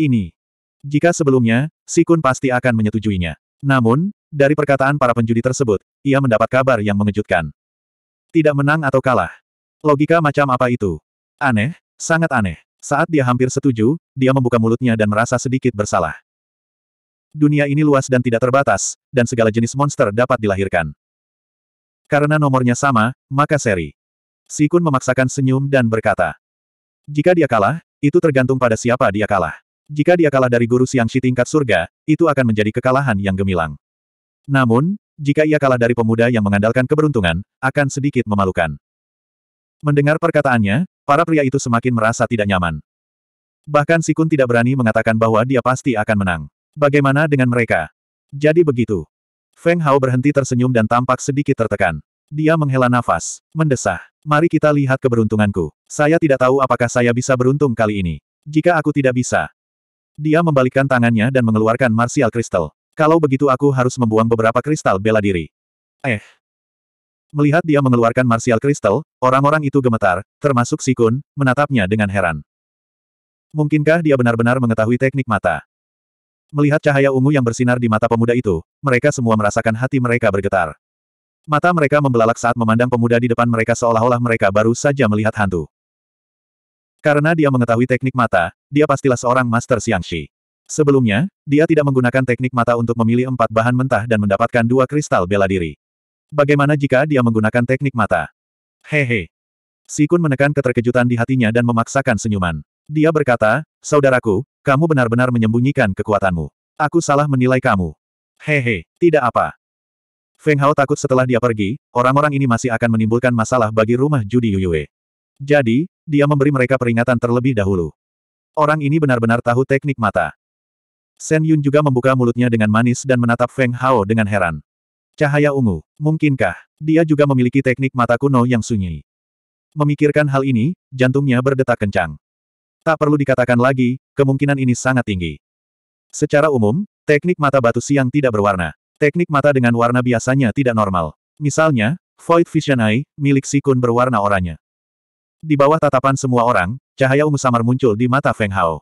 ini. Jika sebelumnya, Sikun pasti akan menyetujuinya. Namun, dari perkataan para penjudi tersebut, ia mendapat kabar yang mengejutkan. Tidak menang atau kalah. Logika macam apa itu? Aneh, sangat aneh. Saat dia hampir setuju, dia membuka mulutnya dan merasa sedikit bersalah. Dunia ini luas dan tidak terbatas, dan segala jenis monster dapat dilahirkan. Karena nomornya sama, maka seri. Sikun memaksakan senyum dan berkata, jika dia kalah, itu tergantung pada siapa dia kalah. Jika dia kalah dari guru Siang si tingkat surga, itu akan menjadi kekalahan yang gemilang. Namun, jika ia kalah dari pemuda yang mengandalkan keberuntungan, akan sedikit memalukan. Mendengar perkataannya, para pria itu semakin merasa tidak nyaman. Bahkan Sikun tidak berani mengatakan bahwa dia pasti akan menang. Bagaimana dengan mereka? Jadi begitu. Feng Hao berhenti tersenyum dan tampak sedikit tertekan. Dia menghela nafas, mendesah. Mari kita lihat keberuntunganku. Saya tidak tahu apakah saya bisa beruntung kali ini. Jika aku tidak bisa, dia membalikkan tangannya dan mengeluarkan martial kristal. Kalau begitu aku harus membuang beberapa kristal bela diri. Eh. Melihat dia mengeluarkan martial kristal, orang-orang itu gemetar, termasuk Sikun, menatapnya dengan heran. Mungkinkah dia benar-benar mengetahui teknik mata? Melihat cahaya ungu yang bersinar di mata pemuda itu, mereka semua merasakan hati mereka bergetar. Mata mereka membelalak saat memandang pemuda di depan mereka seolah-olah mereka baru saja melihat hantu. Karena dia mengetahui teknik mata, dia pastilah seorang Master Xiangxi. Sebelumnya, dia tidak menggunakan teknik mata untuk memilih empat bahan mentah dan mendapatkan dua kristal bela diri. Bagaimana jika dia menggunakan teknik mata? Hehe. Kun menekan keterkejutan di hatinya dan memaksakan senyuman. Dia berkata, Saudaraku, kamu benar-benar menyembunyikan kekuatanmu. Aku salah menilai kamu. Hehe, tidak apa. Feng Hao takut setelah dia pergi, orang-orang ini masih akan menimbulkan masalah bagi rumah judi Yuyue. Jadi, dia memberi mereka peringatan terlebih dahulu. Orang ini benar-benar tahu teknik mata. Shen Yun juga membuka mulutnya dengan manis dan menatap Feng Hao dengan heran. Cahaya ungu, mungkinkah, dia juga memiliki teknik mata kuno yang sunyi. Memikirkan hal ini, jantungnya berdetak kencang. Tak perlu dikatakan lagi, kemungkinan ini sangat tinggi. Secara umum, teknik mata batu siang tidak berwarna. Teknik mata dengan warna biasanya tidak normal. Misalnya, Void Vision Eye, milik Sikun berwarna oranye. Di bawah tatapan semua orang, cahaya ungu samar muncul di mata Feng Hao.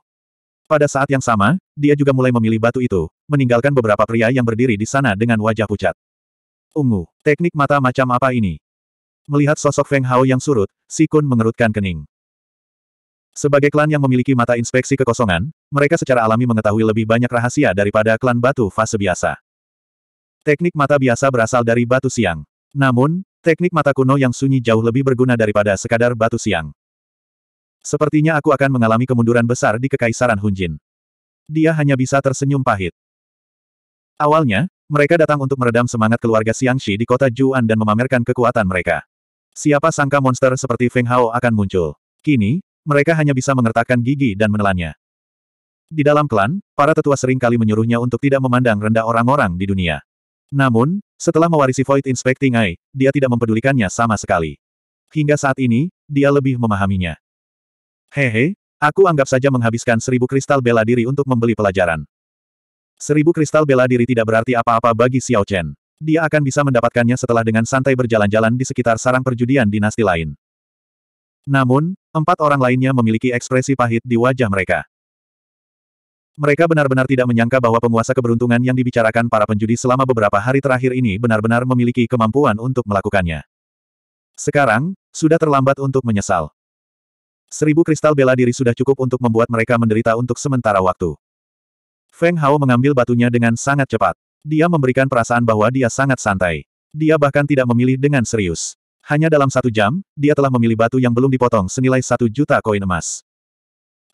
Pada saat yang sama, dia juga mulai memilih batu itu, meninggalkan beberapa pria yang berdiri di sana dengan wajah pucat. Ungu, teknik mata macam apa ini? Melihat sosok Feng Hao yang surut, Si Kun mengerutkan kening. Sebagai klan yang memiliki mata inspeksi kekosongan, mereka secara alami mengetahui lebih banyak rahasia daripada klan batu fase biasa. Teknik mata biasa berasal dari batu siang. Namun, Teknik mata kuno yang sunyi jauh lebih berguna daripada sekadar batu siang. Sepertinya aku akan mengalami kemunduran besar di Kekaisaran Hunjin. Dia hanya bisa tersenyum pahit. Awalnya, mereka datang untuk meredam semangat keluarga Siang Shi di kota Juan dan memamerkan kekuatan mereka. Siapa sangka monster seperti Feng Hao akan muncul. Kini, mereka hanya bisa mengertakkan gigi dan menelannya. Di dalam klan, para tetua sering kali menyuruhnya untuk tidak memandang rendah orang-orang di dunia. Namun, setelah mewarisi Void Inspecting Eye, dia tidak mempedulikannya sama sekali. Hingga saat ini, dia lebih memahaminya. Hehe, aku anggap saja menghabiskan seribu kristal bela diri untuk membeli pelajaran. Seribu kristal bela diri tidak berarti apa-apa bagi Xiao Chen. Dia akan bisa mendapatkannya setelah dengan santai berjalan-jalan di sekitar sarang perjudian dinasti lain. Namun, empat orang lainnya memiliki ekspresi pahit di wajah mereka. Mereka benar-benar tidak menyangka bahwa penguasa keberuntungan yang dibicarakan para penjudi selama beberapa hari terakhir ini benar-benar memiliki kemampuan untuk melakukannya. Sekarang, sudah terlambat untuk menyesal. Seribu kristal bela diri sudah cukup untuk membuat mereka menderita untuk sementara waktu. Feng Hao mengambil batunya dengan sangat cepat. Dia memberikan perasaan bahwa dia sangat santai. Dia bahkan tidak memilih dengan serius. Hanya dalam satu jam, dia telah memilih batu yang belum dipotong senilai satu juta koin emas.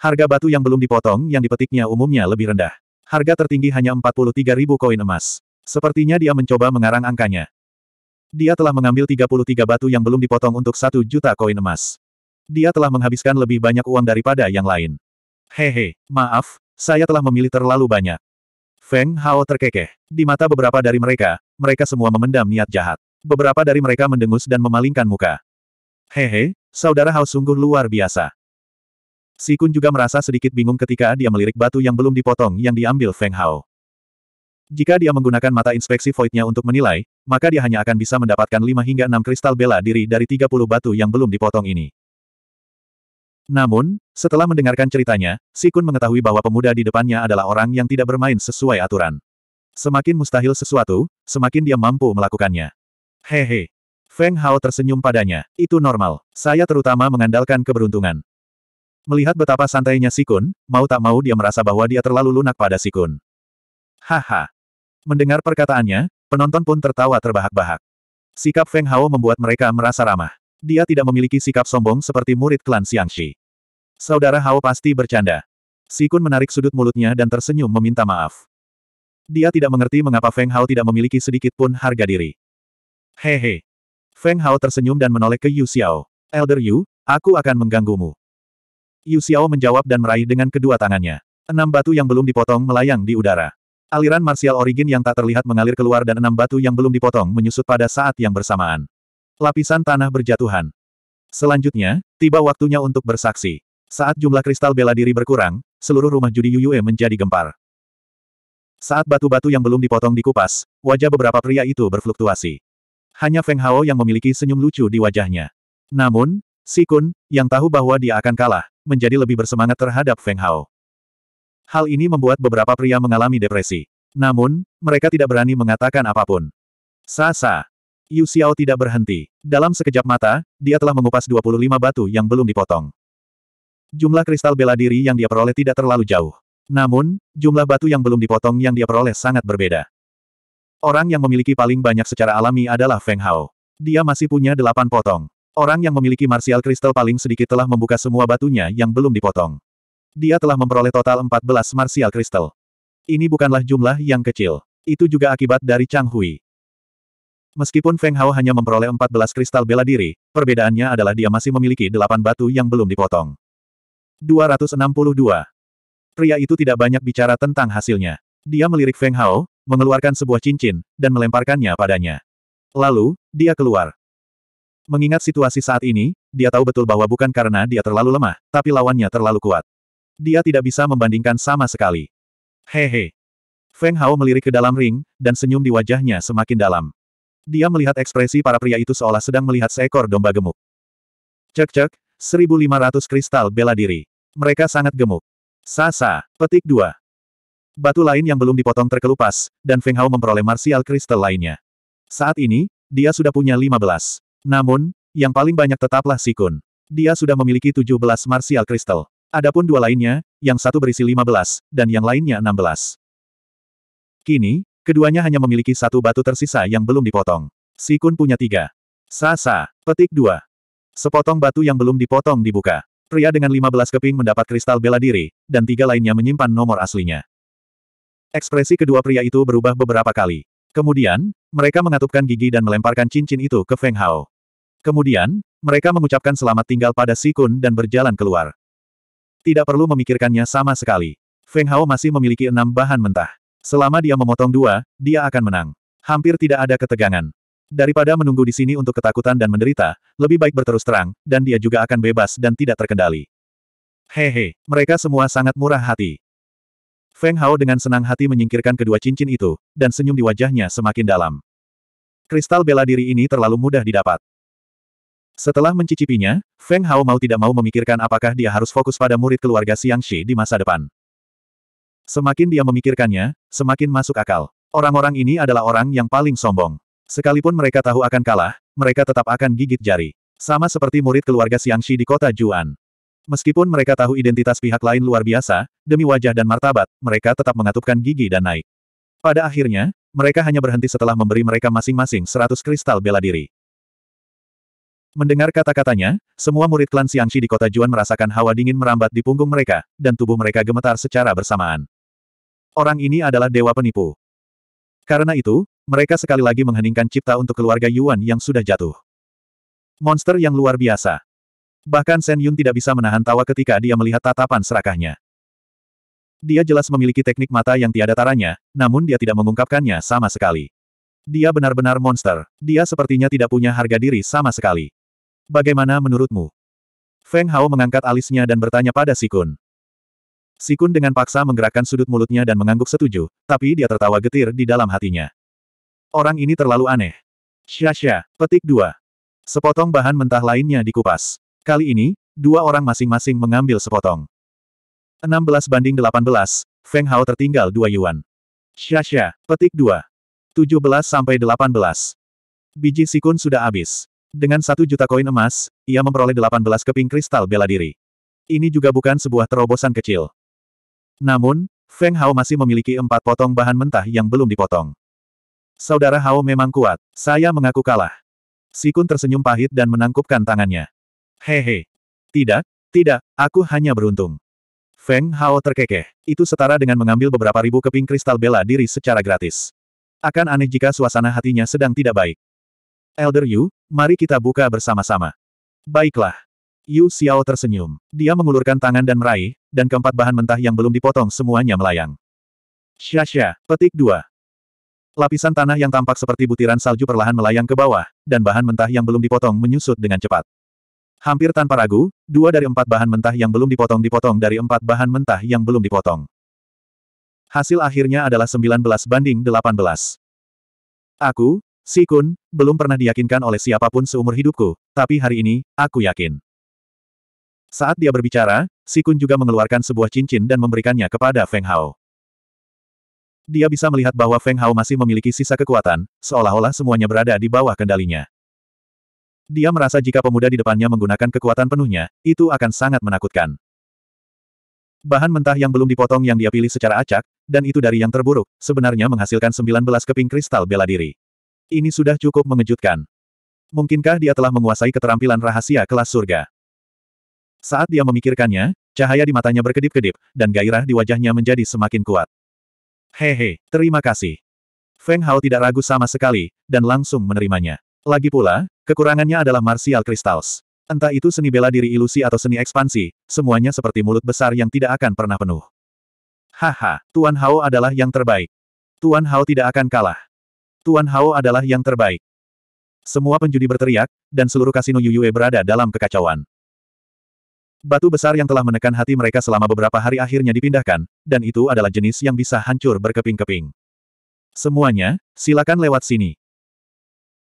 Harga batu yang belum dipotong yang dipetiknya umumnya lebih rendah. Harga tertinggi hanya 43.000 koin emas. Sepertinya dia mencoba mengarang angkanya. Dia telah mengambil 33 batu yang belum dipotong untuk 1 juta koin emas. Dia telah menghabiskan lebih banyak uang daripada yang lain. Hehe, maaf, saya telah memilih terlalu banyak. Feng Hao terkekeh. Di mata beberapa dari mereka, mereka semua memendam niat jahat. Beberapa dari mereka mendengus dan memalingkan muka. Hehe, saudara Hao sungguh luar biasa. Si Kun juga merasa sedikit bingung ketika dia melirik batu yang belum dipotong yang diambil Feng Hao. Jika dia menggunakan mata inspeksi voidnya untuk menilai, maka dia hanya akan bisa mendapatkan 5 hingga 6 kristal bela diri dari 30 batu yang belum dipotong ini. Namun, setelah mendengarkan ceritanya, Si Kun mengetahui bahwa pemuda di depannya adalah orang yang tidak bermain sesuai aturan. Semakin mustahil sesuatu, semakin dia mampu melakukannya. Hehe. Feng Hao tersenyum padanya. Itu normal. Saya terutama mengandalkan keberuntungan. Melihat betapa santainya Sikun, mau tak mau dia merasa bahwa dia terlalu lunak pada Sikun. Haha. Mendengar perkataannya, penonton pun tertawa terbahak-bahak. Sikap Feng Hao membuat mereka merasa ramah. Dia tidak memiliki sikap sombong seperti murid klan Xiangxi. Saudara Hao pasti bercanda. Sikun menarik sudut mulutnya dan tersenyum meminta maaf. Dia tidak mengerti mengapa Feng Hao tidak memiliki sedikit pun harga diri. Hehe. Feng Hao tersenyum dan menoleh ke Yu Xiao. Elder Yu, aku akan mengganggumu. Yu Xiao menjawab dan meraih dengan kedua tangannya. Enam batu yang belum dipotong melayang di udara. Aliran martial origin yang tak terlihat mengalir keluar dan enam batu yang belum dipotong menyusut pada saat yang bersamaan. Lapisan tanah berjatuhan. Selanjutnya, tiba waktunya untuk bersaksi. Saat jumlah kristal bela diri berkurang, seluruh rumah judi Yue menjadi gempar. Saat batu-batu yang belum dipotong dikupas, wajah beberapa pria itu berfluktuasi. Hanya Feng Hao yang memiliki senyum lucu di wajahnya. Namun, Si Kun, yang tahu bahwa dia akan kalah, menjadi lebih bersemangat terhadap Feng Hao. Hal ini membuat beberapa pria mengalami depresi. Namun, mereka tidak berani mengatakan apapun. Sasa. Yu Xiao tidak berhenti. Dalam sekejap mata, dia telah mengupas 25 batu yang belum dipotong. Jumlah kristal bela diri yang dia peroleh tidak terlalu jauh. Namun, jumlah batu yang belum dipotong yang dia peroleh sangat berbeda. Orang yang memiliki paling banyak secara alami adalah Feng Hao. Dia masih punya delapan potong. Orang yang memiliki martial kristal paling sedikit telah membuka semua batunya yang belum dipotong. Dia telah memperoleh total 14 martial kristal. Ini bukanlah jumlah yang kecil. Itu juga akibat dari Chang Hui. Meskipun Feng Hao hanya memperoleh 14 kristal bela diri, perbedaannya adalah dia masih memiliki 8 batu yang belum dipotong. 262. Pria itu tidak banyak bicara tentang hasilnya. Dia melirik Feng Hao, mengeluarkan sebuah cincin, dan melemparkannya padanya. Lalu, dia keluar. Mengingat situasi saat ini, dia tahu betul bahwa bukan karena dia terlalu lemah, tapi lawannya terlalu kuat. Dia tidak bisa membandingkan sama sekali. Hehe. Feng Hao melirik ke dalam ring, dan senyum di wajahnya semakin dalam. Dia melihat ekspresi para pria itu seolah sedang melihat seekor domba gemuk. Cek-cek, 1500 kristal bela diri. Mereka sangat gemuk. Sasa, petik dua. Batu lain yang belum dipotong terkelupas, dan Feng Hao memperoleh martial kristal lainnya. Saat ini, dia sudah punya 15. Namun, yang paling banyak tetaplah Sikun. Dia sudah memiliki 17 martial crystal. Adapun dua lainnya, yang satu berisi 15, dan yang lainnya 16. Kini, keduanya hanya memiliki satu batu tersisa yang belum dipotong. Sikun punya tiga. Sasa, petik dua. Sepotong batu yang belum dipotong dibuka. Pria dengan 15 keping mendapat kristal bela diri, dan tiga lainnya menyimpan nomor aslinya. Ekspresi kedua pria itu berubah beberapa kali. Kemudian, mereka mengatupkan gigi dan melemparkan cincin itu ke Feng Hao. Kemudian, mereka mengucapkan selamat tinggal pada Sikun dan berjalan keluar. Tidak perlu memikirkannya sama sekali. Feng Hao masih memiliki enam bahan mentah. Selama dia memotong dua, dia akan menang. Hampir tidak ada ketegangan. Daripada menunggu di sini untuk ketakutan dan menderita, lebih baik berterus terang, dan dia juga akan bebas dan tidak terkendali. Hehe, mereka semua sangat murah hati. Feng Hao dengan senang hati menyingkirkan kedua cincin itu, dan senyum di wajahnya semakin dalam. Kristal bela diri ini terlalu mudah didapat. Setelah mencicipinya, Feng Hao mau tidak mau memikirkan apakah dia harus fokus pada murid keluarga Xiang Shi di masa depan. Semakin dia memikirkannya, semakin masuk akal. Orang-orang ini adalah orang yang paling sombong. Sekalipun mereka tahu akan kalah, mereka tetap akan gigit jari. Sama seperti murid keluarga Xiang Shi di kota Juan. Meskipun mereka tahu identitas pihak lain luar biasa, demi wajah dan martabat, mereka tetap mengatupkan gigi dan naik. Pada akhirnya, mereka hanya berhenti setelah memberi mereka masing-masing 100 kristal bela diri. Mendengar kata-katanya, semua murid klan Xiangxi di kota Juan merasakan hawa dingin merambat di punggung mereka, dan tubuh mereka gemetar secara bersamaan. Orang ini adalah dewa penipu. Karena itu, mereka sekali lagi mengheningkan cipta untuk keluarga Yuan yang sudah jatuh. Monster yang luar biasa. Bahkan Shen Yun tidak bisa menahan tawa ketika dia melihat tatapan serakahnya. Dia jelas memiliki teknik mata yang tiada taranya, namun dia tidak mengungkapkannya sama sekali. Dia benar-benar monster. Dia sepertinya tidak punya harga diri sama sekali. Bagaimana menurutmu? Feng Hao mengangkat alisnya dan bertanya pada Sikun. Sikun dengan paksa menggerakkan sudut mulutnya dan mengangguk setuju, tapi dia tertawa getir di dalam hatinya. Orang ini terlalu aneh. Syasha, petik dua. Sepotong bahan mentah lainnya dikupas. Kali ini, dua orang masing-masing mengambil sepotong. 16 banding 18, Feng Hao tertinggal dua yuan. Syasha, petik 2. 17 sampai 18. Biji sikun sudah habis. Dengan satu juta koin emas, ia memperoleh 18 keping kristal bela diri. Ini juga bukan sebuah terobosan kecil. Namun, Feng Hao masih memiliki empat potong bahan mentah yang belum dipotong. Saudara Hao memang kuat, saya mengaku kalah. Sikun tersenyum pahit dan menangkupkan tangannya. Hehe. Tidak, tidak, aku hanya beruntung. Feng Hao terkekeh. Itu setara dengan mengambil beberapa ribu keping kristal bela diri secara gratis. Akan aneh jika suasana hatinya sedang tidak baik. Elder Yu, mari kita buka bersama-sama. Baiklah. Yu Xiao tersenyum. Dia mengulurkan tangan dan meraih, dan keempat bahan mentah yang belum dipotong semuanya melayang. Syasha, petik dua. Lapisan tanah yang tampak seperti butiran salju perlahan melayang ke bawah, dan bahan mentah yang belum dipotong menyusut dengan cepat. Hampir tanpa ragu, dua dari empat bahan mentah yang belum dipotong dipotong dari empat bahan mentah yang belum dipotong. Hasil akhirnya adalah 19 banding 18. Aku, Si Kun, belum pernah diyakinkan oleh siapapun seumur hidupku, tapi hari ini, aku yakin. Saat dia berbicara, Si Kun juga mengeluarkan sebuah cincin dan memberikannya kepada Feng Hao. Dia bisa melihat bahwa Feng Hao masih memiliki sisa kekuatan, seolah-olah semuanya berada di bawah kendalinya. Dia merasa jika pemuda di depannya menggunakan kekuatan penuhnya, itu akan sangat menakutkan. Bahan mentah yang belum dipotong yang dia pilih secara acak, dan itu dari yang terburuk, sebenarnya menghasilkan 19 keping kristal bela diri. Ini sudah cukup mengejutkan. Mungkinkah dia telah menguasai keterampilan rahasia kelas surga? Saat dia memikirkannya, cahaya di matanya berkedip-kedip, dan gairah di wajahnya menjadi semakin kuat. Hehe, terima kasih. Feng Hao tidak ragu sama sekali, dan langsung menerimanya. Lagi pula, kekurangannya adalah martial crystals. Entah itu seni bela diri ilusi atau seni ekspansi, semuanya seperti mulut besar yang tidak akan pernah penuh. Haha, Tuan Hao adalah yang terbaik. Tuan Hao tidak akan kalah. Tuan Hao adalah yang terbaik. Semua penjudi berteriak, dan seluruh kasino Yuyue berada dalam kekacauan. Batu besar yang telah menekan hati mereka selama beberapa hari akhirnya dipindahkan, dan itu adalah jenis yang bisa hancur berkeping-keping. Semuanya, silakan lewat sini.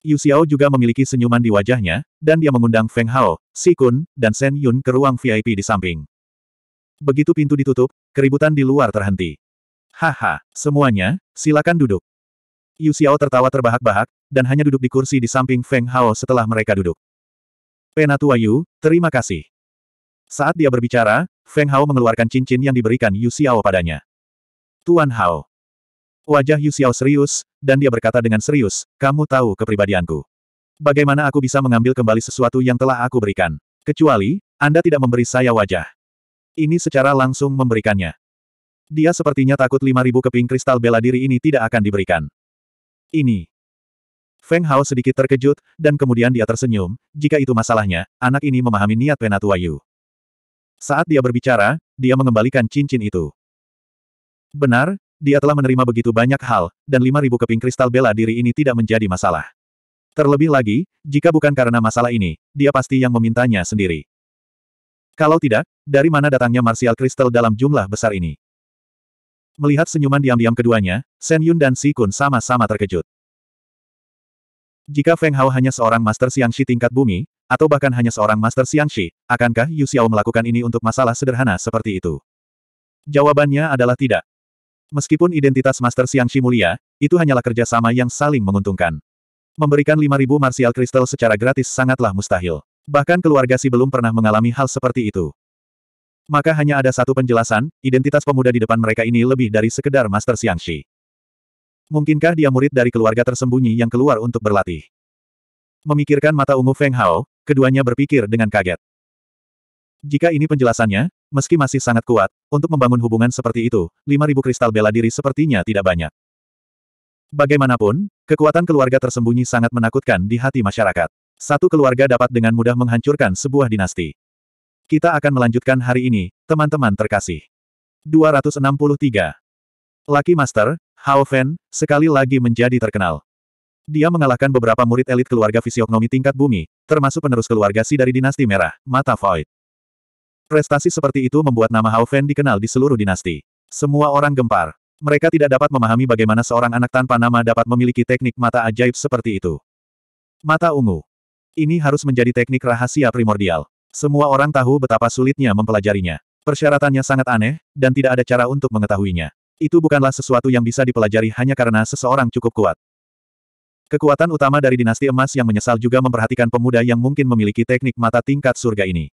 Yu Xiao juga memiliki senyuman di wajahnya, dan dia mengundang Feng Hao, Si Kun, dan Shen Yun ke ruang VIP di samping. Begitu pintu ditutup, keributan di luar terhenti. Haha, semuanya, silakan duduk. Yu Xiao tertawa terbahak-bahak, dan hanya duduk di kursi di samping Feng Hao setelah mereka duduk. Penatua Yu, terima kasih. Saat dia berbicara, Feng Hao mengeluarkan cincin yang diberikan Yu Xiao padanya. Tuan Hao. Wajah Yu Xiao serius, dan dia berkata dengan serius, kamu tahu kepribadianku. Bagaimana aku bisa mengambil kembali sesuatu yang telah aku berikan? Kecuali, Anda tidak memberi saya wajah. Ini secara langsung memberikannya. Dia sepertinya takut 5.000 keping kristal bela diri ini tidak akan diberikan ini. Feng Hao sedikit terkejut, dan kemudian dia tersenyum, jika itu masalahnya, anak ini memahami niat Penatua Yu. Saat dia berbicara, dia mengembalikan cincin itu. Benar, dia telah menerima begitu banyak hal, dan 5.000 keping kristal bela diri ini tidak menjadi masalah. Terlebih lagi, jika bukan karena masalah ini, dia pasti yang memintanya sendiri. Kalau tidak, dari mana datangnya martial kristal dalam jumlah besar ini? Melihat senyuman diam-diam keduanya, Shen Yun dan Si Kun sama-sama terkejut. Jika Feng Hao hanya seorang Master Siang Xiangxi tingkat bumi, atau bahkan hanya seorang Master Siang Xiangxi, akankah Yu Xiao melakukan ini untuk masalah sederhana seperti itu? Jawabannya adalah tidak. Meskipun identitas Master Siang Xiangxi mulia, itu hanyalah kerjasama yang saling menguntungkan. Memberikan 5.000 martial crystal secara gratis sangatlah mustahil. Bahkan keluarga Si belum pernah mengalami hal seperti itu. Maka hanya ada satu penjelasan, identitas pemuda di depan mereka ini lebih dari sekedar Master Xiangxi. Mungkinkah dia murid dari keluarga tersembunyi yang keluar untuk berlatih? Memikirkan mata ungu Feng Hao, keduanya berpikir dengan kaget. Jika ini penjelasannya, meski masih sangat kuat, untuk membangun hubungan seperti itu, 5.000 kristal bela diri sepertinya tidak banyak. Bagaimanapun, kekuatan keluarga tersembunyi sangat menakutkan di hati masyarakat. Satu keluarga dapat dengan mudah menghancurkan sebuah dinasti. Kita akan melanjutkan hari ini, teman-teman terkasih. 263. Lucky Master, Hao Fen, sekali lagi menjadi terkenal. Dia mengalahkan beberapa murid elit keluarga fisiognomi tingkat bumi, termasuk penerus keluarga Si dari dinasti merah, Mata Void. Prestasi seperti itu membuat nama Hao Fen dikenal di seluruh dinasti. Semua orang gempar. Mereka tidak dapat memahami bagaimana seorang anak tanpa nama dapat memiliki teknik mata ajaib seperti itu. Mata ungu. Ini harus menjadi teknik rahasia primordial. Semua orang tahu betapa sulitnya mempelajarinya. Persyaratannya sangat aneh, dan tidak ada cara untuk mengetahuinya. Itu bukanlah sesuatu yang bisa dipelajari hanya karena seseorang cukup kuat. Kekuatan utama dari dinasti emas yang menyesal juga memperhatikan pemuda yang mungkin memiliki teknik mata tingkat surga ini.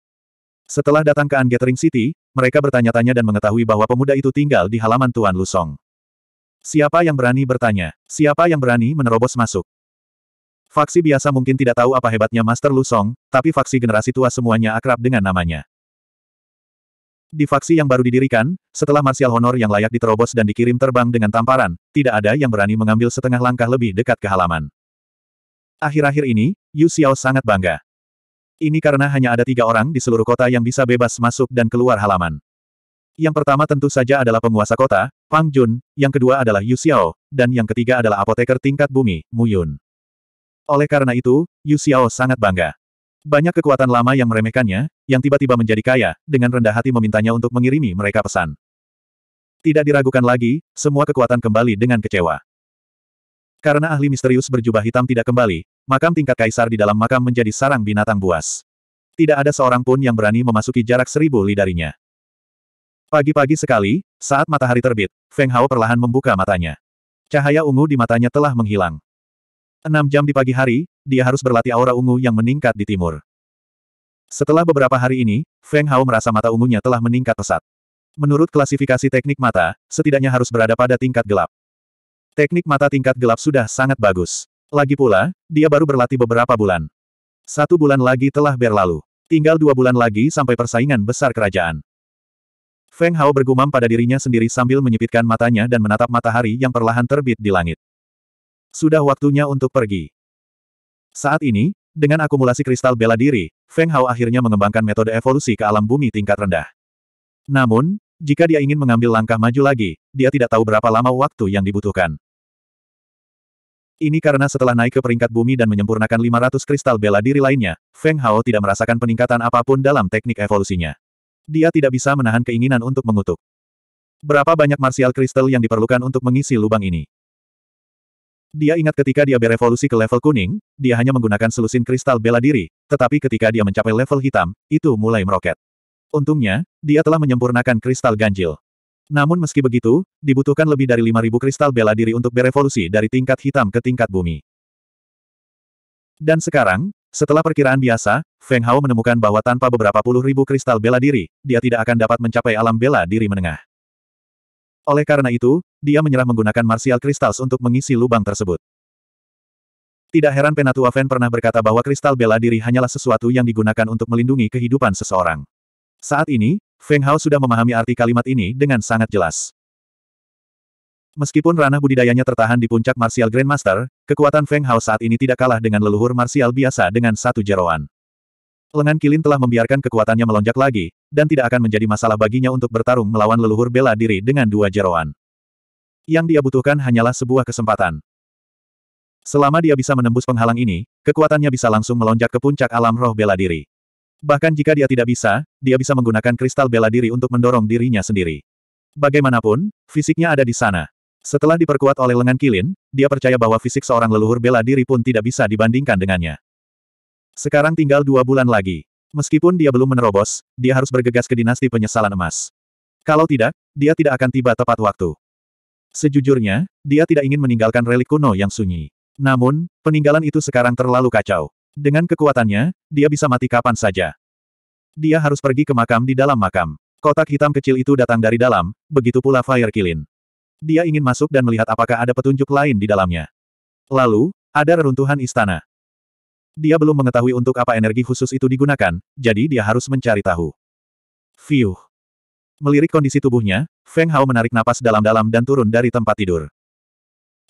Setelah datang ke Angetering City, mereka bertanya-tanya dan mengetahui bahwa pemuda itu tinggal di halaman Tuan Lusong. Siapa yang berani bertanya? Siapa yang berani menerobos masuk? Faksi biasa mungkin tidak tahu apa hebatnya Master Lu Song, tapi faksi generasi tua semuanya akrab dengan namanya. Di faksi yang baru didirikan, setelah martial honor yang layak diterobos dan dikirim terbang dengan tamparan, tidak ada yang berani mengambil setengah langkah lebih dekat ke halaman. Akhir-akhir ini, Yu Xiao sangat bangga. Ini karena hanya ada tiga orang di seluruh kota yang bisa bebas masuk dan keluar halaman. Yang pertama tentu saja adalah penguasa kota, Pang Jun, yang kedua adalah Yu Xiao, dan yang ketiga adalah apoteker tingkat bumi, Mu Yun. Oleh karena itu, Yu Xiao sangat bangga. Banyak kekuatan lama yang meremehkannya, yang tiba-tiba menjadi kaya, dengan rendah hati memintanya untuk mengirimi mereka pesan. Tidak diragukan lagi, semua kekuatan kembali dengan kecewa. Karena ahli misterius berjubah hitam tidak kembali, makam tingkat kaisar di dalam makam menjadi sarang binatang buas. Tidak ada seorang pun yang berani memasuki jarak seribu li darinya. Pagi-pagi sekali, saat matahari terbit, Feng Hao perlahan membuka matanya. Cahaya ungu di matanya telah menghilang. Enam jam di pagi hari, dia harus berlatih aura ungu yang meningkat di timur. Setelah beberapa hari ini, Feng Hao merasa mata ungunya telah meningkat pesat. Menurut klasifikasi teknik mata, setidaknya harus berada pada tingkat gelap. Teknik mata tingkat gelap sudah sangat bagus. Lagi pula, dia baru berlatih beberapa bulan. Satu bulan lagi telah berlalu. Tinggal dua bulan lagi sampai persaingan besar kerajaan. Feng Hao bergumam pada dirinya sendiri sambil menyipitkan matanya dan menatap matahari yang perlahan terbit di langit. Sudah waktunya untuk pergi. Saat ini, dengan akumulasi kristal bela diri, Feng Hao akhirnya mengembangkan metode evolusi ke alam bumi tingkat rendah. Namun, jika dia ingin mengambil langkah maju lagi, dia tidak tahu berapa lama waktu yang dibutuhkan. Ini karena setelah naik ke peringkat bumi dan menyempurnakan 500 kristal bela diri lainnya, Feng Hao tidak merasakan peningkatan apapun dalam teknik evolusinya. Dia tidak bisa menahan keinginan untuk mengutuk. Berapa banyak martial kristal yang diperlukan untuk mengisi lubang ini? Dia ingat ketika dia berevolusi ke level kuning, dia hanya menggunakan selusin kristal bela diri, tetapi ketika dia mencapai level hitam, itu mulai meroket. Untungnya, dia telah menyempurnakan kristal ganjil. Namun meski begitu, dibutuhkan lebih dari 5.000 kristal bela diri untuk berevolusi dari tingkat hitam ke tingkat bumi. Dan sekarang, setelah perkiraan biasa, Feng Hao menemukan bahwa tanpa beberapa puluh ribu kristal bela diri, dia tidak akan dapat mencapai alam bela diri menengah. Oleh karena itu, dia menyerah menggunakan Martial Crystals untuk mengisi lubang tersebut. Tidak heran Penatua Fen pernah berkata bahwa kristal bela diri hanyalah sesuatu yang digunakan untuk melindungi kehidupan seseorang. Saat ini, Feng Hao sudah memahami arti kalimat ini dengan sangat jelas. Meskipun ranah budidayanya tertahan di puncak Martial Grandmaster, kekuatan Feng Hao saat ini tidak kalah dengan leluhur Martial biasa dengan satu jeroan. Lengan Kilin telah membiarkan kekuatannya melonjak lagi, dan tidak akan menjadi masalah baginya untuk bertarung melawan leluhur bela diri dengan dua jeroan. Yang dia butuhkan hanyalah sebuah kesempatan. Selama dia bisa menembus penghalang ini, kekuatannya bisa langsung melonjak ke puncak alam roh bela diri. Bahkan jika dia tidak bisa, dia bisa menggunakan kristal bela diri untuk mendorong dirinya sendiri. Bagaimanapun, fisiknya ada di sana. Setelah diperkuat oleh lengan kilin, dia percaya bahwa fisik seorang leluhur bela diri pun tidak bisa dibandingkan dengannya. Sekarang tinggal dua bulan lagi. Meskipun dia belum menerobos, dia harus bergegas ke dinasti penyesalan emas. Kalau tidak, dia tidak akan tiba tepat waktu. Sejujurnya, dia tidak ingin meninggalkan relik kuno yang sunyi. Namun, peninggalan itu sekarang terlalu kacau. Dengan kekuatannya, dia bisa mati kapan saja. Dia harus pergi ke makam di dalam makam. Kotak hitam kecil itu datang dari dalam, begitu pula Fire Kilin. Dia ingin masuk dan melihat apakah ada petunjuk lain di dalamnya. Lalu, ada reruntuhan istana. Dia belum mengetahui untuk apa energi khusus itu digunakan, jadi dia harus mencari tahu. Fiuh. Melirik kondisi tubuhnya, Feng Hao menarik napas dalam-dalam dan turun dari tempat tidur.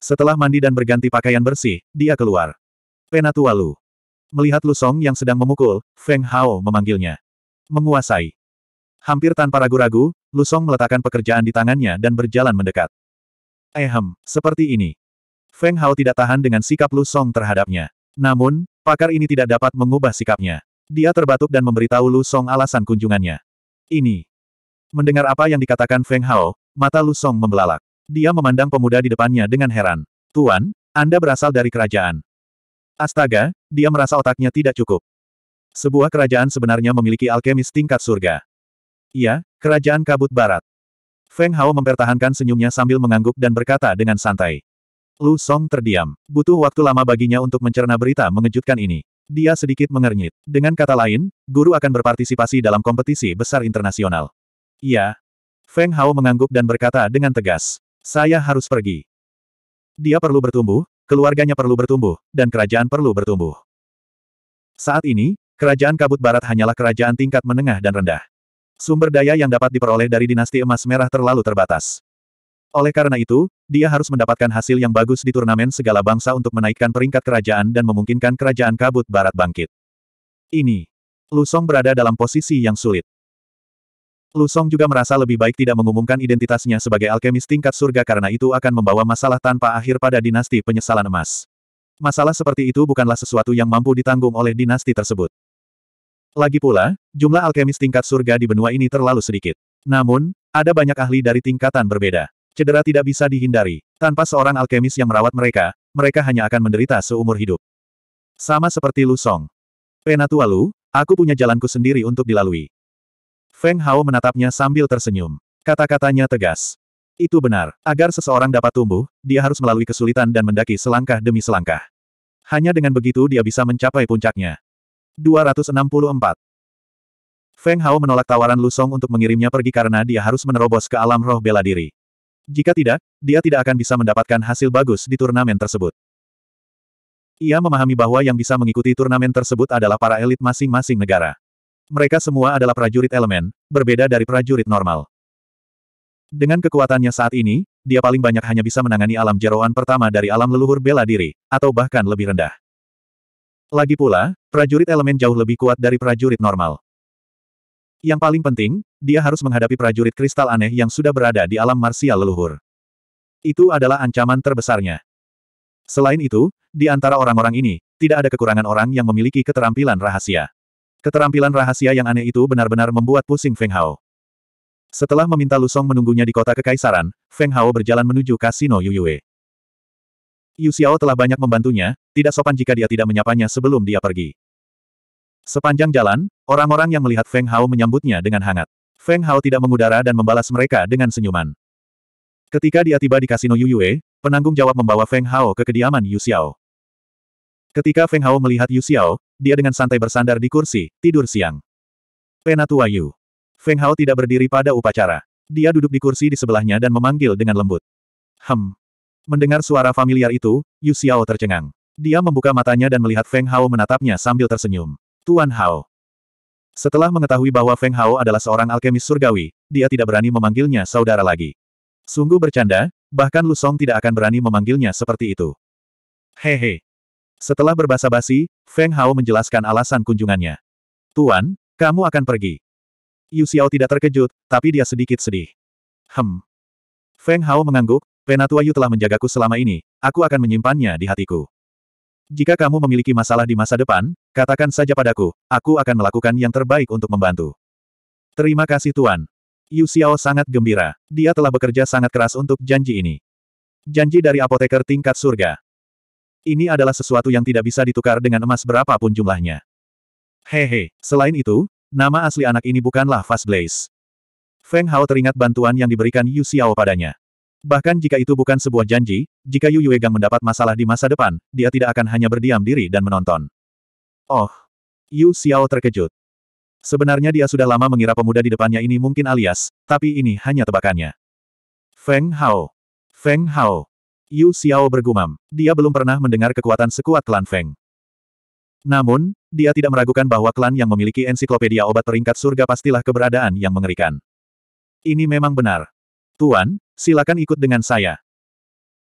Setelah mandi dan berganti pakaian bersih, dia keluar. Penatua Lu. Melihat Lu Song yang sedang memukul, Feng Hao memanggilnya. Menguasai. Hampir tanpa ragu-ragu, Lu Song meletakkan pekerjaan di tangannya dan berjalan mendekat. Ehem, seperti ini. Feng Hao tidak tahan dengan sikap Lu Song terhadapnya. Namun, pakar ini tidak dapat mengubah sikapnya. Dia terbatuk dan memberitahu Lu Song alasan kunjungannya. Ini, Mendengar apa yang dikatakan Feng Hao, mata Lu Song membelalak. Dia memandang pemuda di depannya dengan heran. Tuan, Anda berasal dari kerajaan. Astaga, dia merasa otaknya tidak cukup. Sebuah kerajaan sebenarnya memiliki alkemis tingkat surga. Iya, kerajaan kabut barat. Feng Hao mempertahankan senyumnya sambil mengangguk dan berkata dengan santai. Lu Song terdiam. Butuh waktu lama baginya untuk mencerna berita mengejutkan ini. Dia sedikit mengernyit. Dengan kata lain, guru akan berpartisipasi dalam kompetisi besar internasional. Iya. Feng Hao mengangguk dan berkata dengan tegas. Saya harus pergi. Dia perlu bertumbuh, keluarganya perlu bertumbuh, dan kerajaan perlu bertumbuh. Saat ini, kerajaan kabut barat hanyalah kerajaan tingkat menengah dan rendah. Sumber daya yang dapat diperoleh dari dinasti emas merah terlalu terbatas. Oleh karena itu, dia harus mendapatkan hasil yang bagus di turnamen segala bangsa untuk menaikkan peringkat kerajaan dan memungkinkan kerajaan kabut barat bangkit. Ini. Lusong berada dalam posisi yang sulit. Lu Song juga merasa lebih baik tidak mengumumkan identitasnya sebagai alkemis tingkat surga karena itu akan membawa masalah tanpa akhir pada dinasti penyesalan emas. Masalah seperti itu bukanlah sesuatu yang mampu ditanggung oleh dinasti tersebut. Lagi pula, jumlah alkemis tingkat surga di benua ini terlalu sedikit. Namun, ada banyak ahli dari tingkatan berbeda. Cedera tidak bisa dihindari. Tanpa seorang alkemis yang merawat mereka, mereka hanya akan menderita seumur hidup. Sama seperti Lu Song. Penatua Lu, aku punya jalanku sendiri untuk dilalui. Feng Hao menatapnya sambil tersenyum. Kata-katanya tegas. Itu benar, agar seseorang dapat tumbuh, dia harus melalui kesulitan dan mendaki selangkah demi selangkah. Hanya dengan begitu dia bisa mencapai puncaknya. 264. Feng Hao menolak tawaran Lu Song untuk mengirimnya pergi karena dia harus menerobos ke alam roh bela diri. Jika tidak, dia tidak akan bisa mendapatkan hasil bagus di turnamen tersebut. Ia memahami bahwa yang bisa mengikuti turnamen tersebut adalah para elit masing-masing negara. Mereka semua adalah prajurit elemen, berbeda dari prajurit normal. Dengan kekuatannya saat ini, dia paling banyak hanya bisa menangani alam jeroan pertama dari alam leluhur bela diri, atau bahkan lebih rendah. Lagi pula, prajurit elemen jauh lebih kuat dari prajurit normal. Yang paling penting, dia harus menghadapi prajurit kristal aneh yang sudah berada di alam marsial leluhur. Itu adalah ancaman terbesarnya. Selain itu, di antara orang-orang ini, tidak ada kekurangan orang yang memiliki keterampilan rahasia. Keterampilan rahasia yang aneh itu benar-benar membuat pusing Feng Hao. Setelah meminta Lusong menunggunya di kota kekaisaran, Feng Hao berjalan menuju kasino Yuyue. Yu Xiao telah banyak membantunya, tidak sopan jika dia tidak menyapanya sebelum dia pergi. Sepanjang jalan, orang-orang yang melihat Feng Hao menyambutnya dengan hangat. Feng Hao tidak mengudara dan membalas mereka dengan senyuman. Ketika dia tiba di kasino Yuyue, penanggung jawab membawa Feng Hao ke kediaman Yu Xiao. Ketika Feng Hao melihat Yu Xiao, dia dengan santai bersandar di kursi, tidur siang. Penatua Yu. Feng Hao tidak berdiri pada upacara. Dia duduk di kursi di sebelahnya dan memanggil dengan lembut. Hem. Mendengar suara familiar itu, Yu Xiao tercengang. Dia membuka matanya dan melihat Feng Hao menatapnya sambil tersenyum. Tuan Hao. Setelah mengetahui bahwa Feng Hao adalah seorang alkemis surgawi, dia tidak berani memanggilnya saudara lagi. Sungguh bercanda, bahkan Lu Song tidak akan berani memanggilnya seperti itu. Hehe, setelah berbahasa basi, Feng Hao menjelaskan alasan kunjungannya. Tuan, kamu akan pergi. Yu Xiao tidak terkejut, tapi dia sedikit sedih. Hem. Feng Hao mengangguk, Penatua Yu telah menjagaku selama ini, aku akan menyimpannya di hatiku. Jika kamu memiliki masalah di masa depan, katakan saja padaku, aku akan melakukan yang terbaik untuk membantu. Terima kasih Tuan. Yu Xiao sangat gembira. Dia telah bekerja sangat keras untuk janji ini. Janji dari apoteker tingkat surga. Ini adalah sesuatu yang tidak bisa ditukar dengan emas berapapun jumlahnya. Hehe, selain itu, nama asli anak ini bukanlah Fast Blaze. Feng Hao teringat bantuan yang diberikan Yu Xiao padanya. Bahkan jika itu bukan sebuah janji, jika Yu Yuegang mendapat masalah di masa depan, dia tidak akan hanya berdiam diri dan menonton. Oh! Yu Xiao terkejut. Sebenarnya dia sudah lama mengira pemuda di depannya ini mungkin alias, tapi ini hanya tebakannya. Feng Hao. Feng Hao. Yu Xiao bergumam. Dia belum pernah mendengar kekuatan sekuat klan Feng. Namun, dia tidak meragukan bahwa klan yang memiliki ensiklopedia obat peringkat surga pastilah keberadaan yang mengerikan. Ini memang benar. Tuan, silakan ikut dengan saya.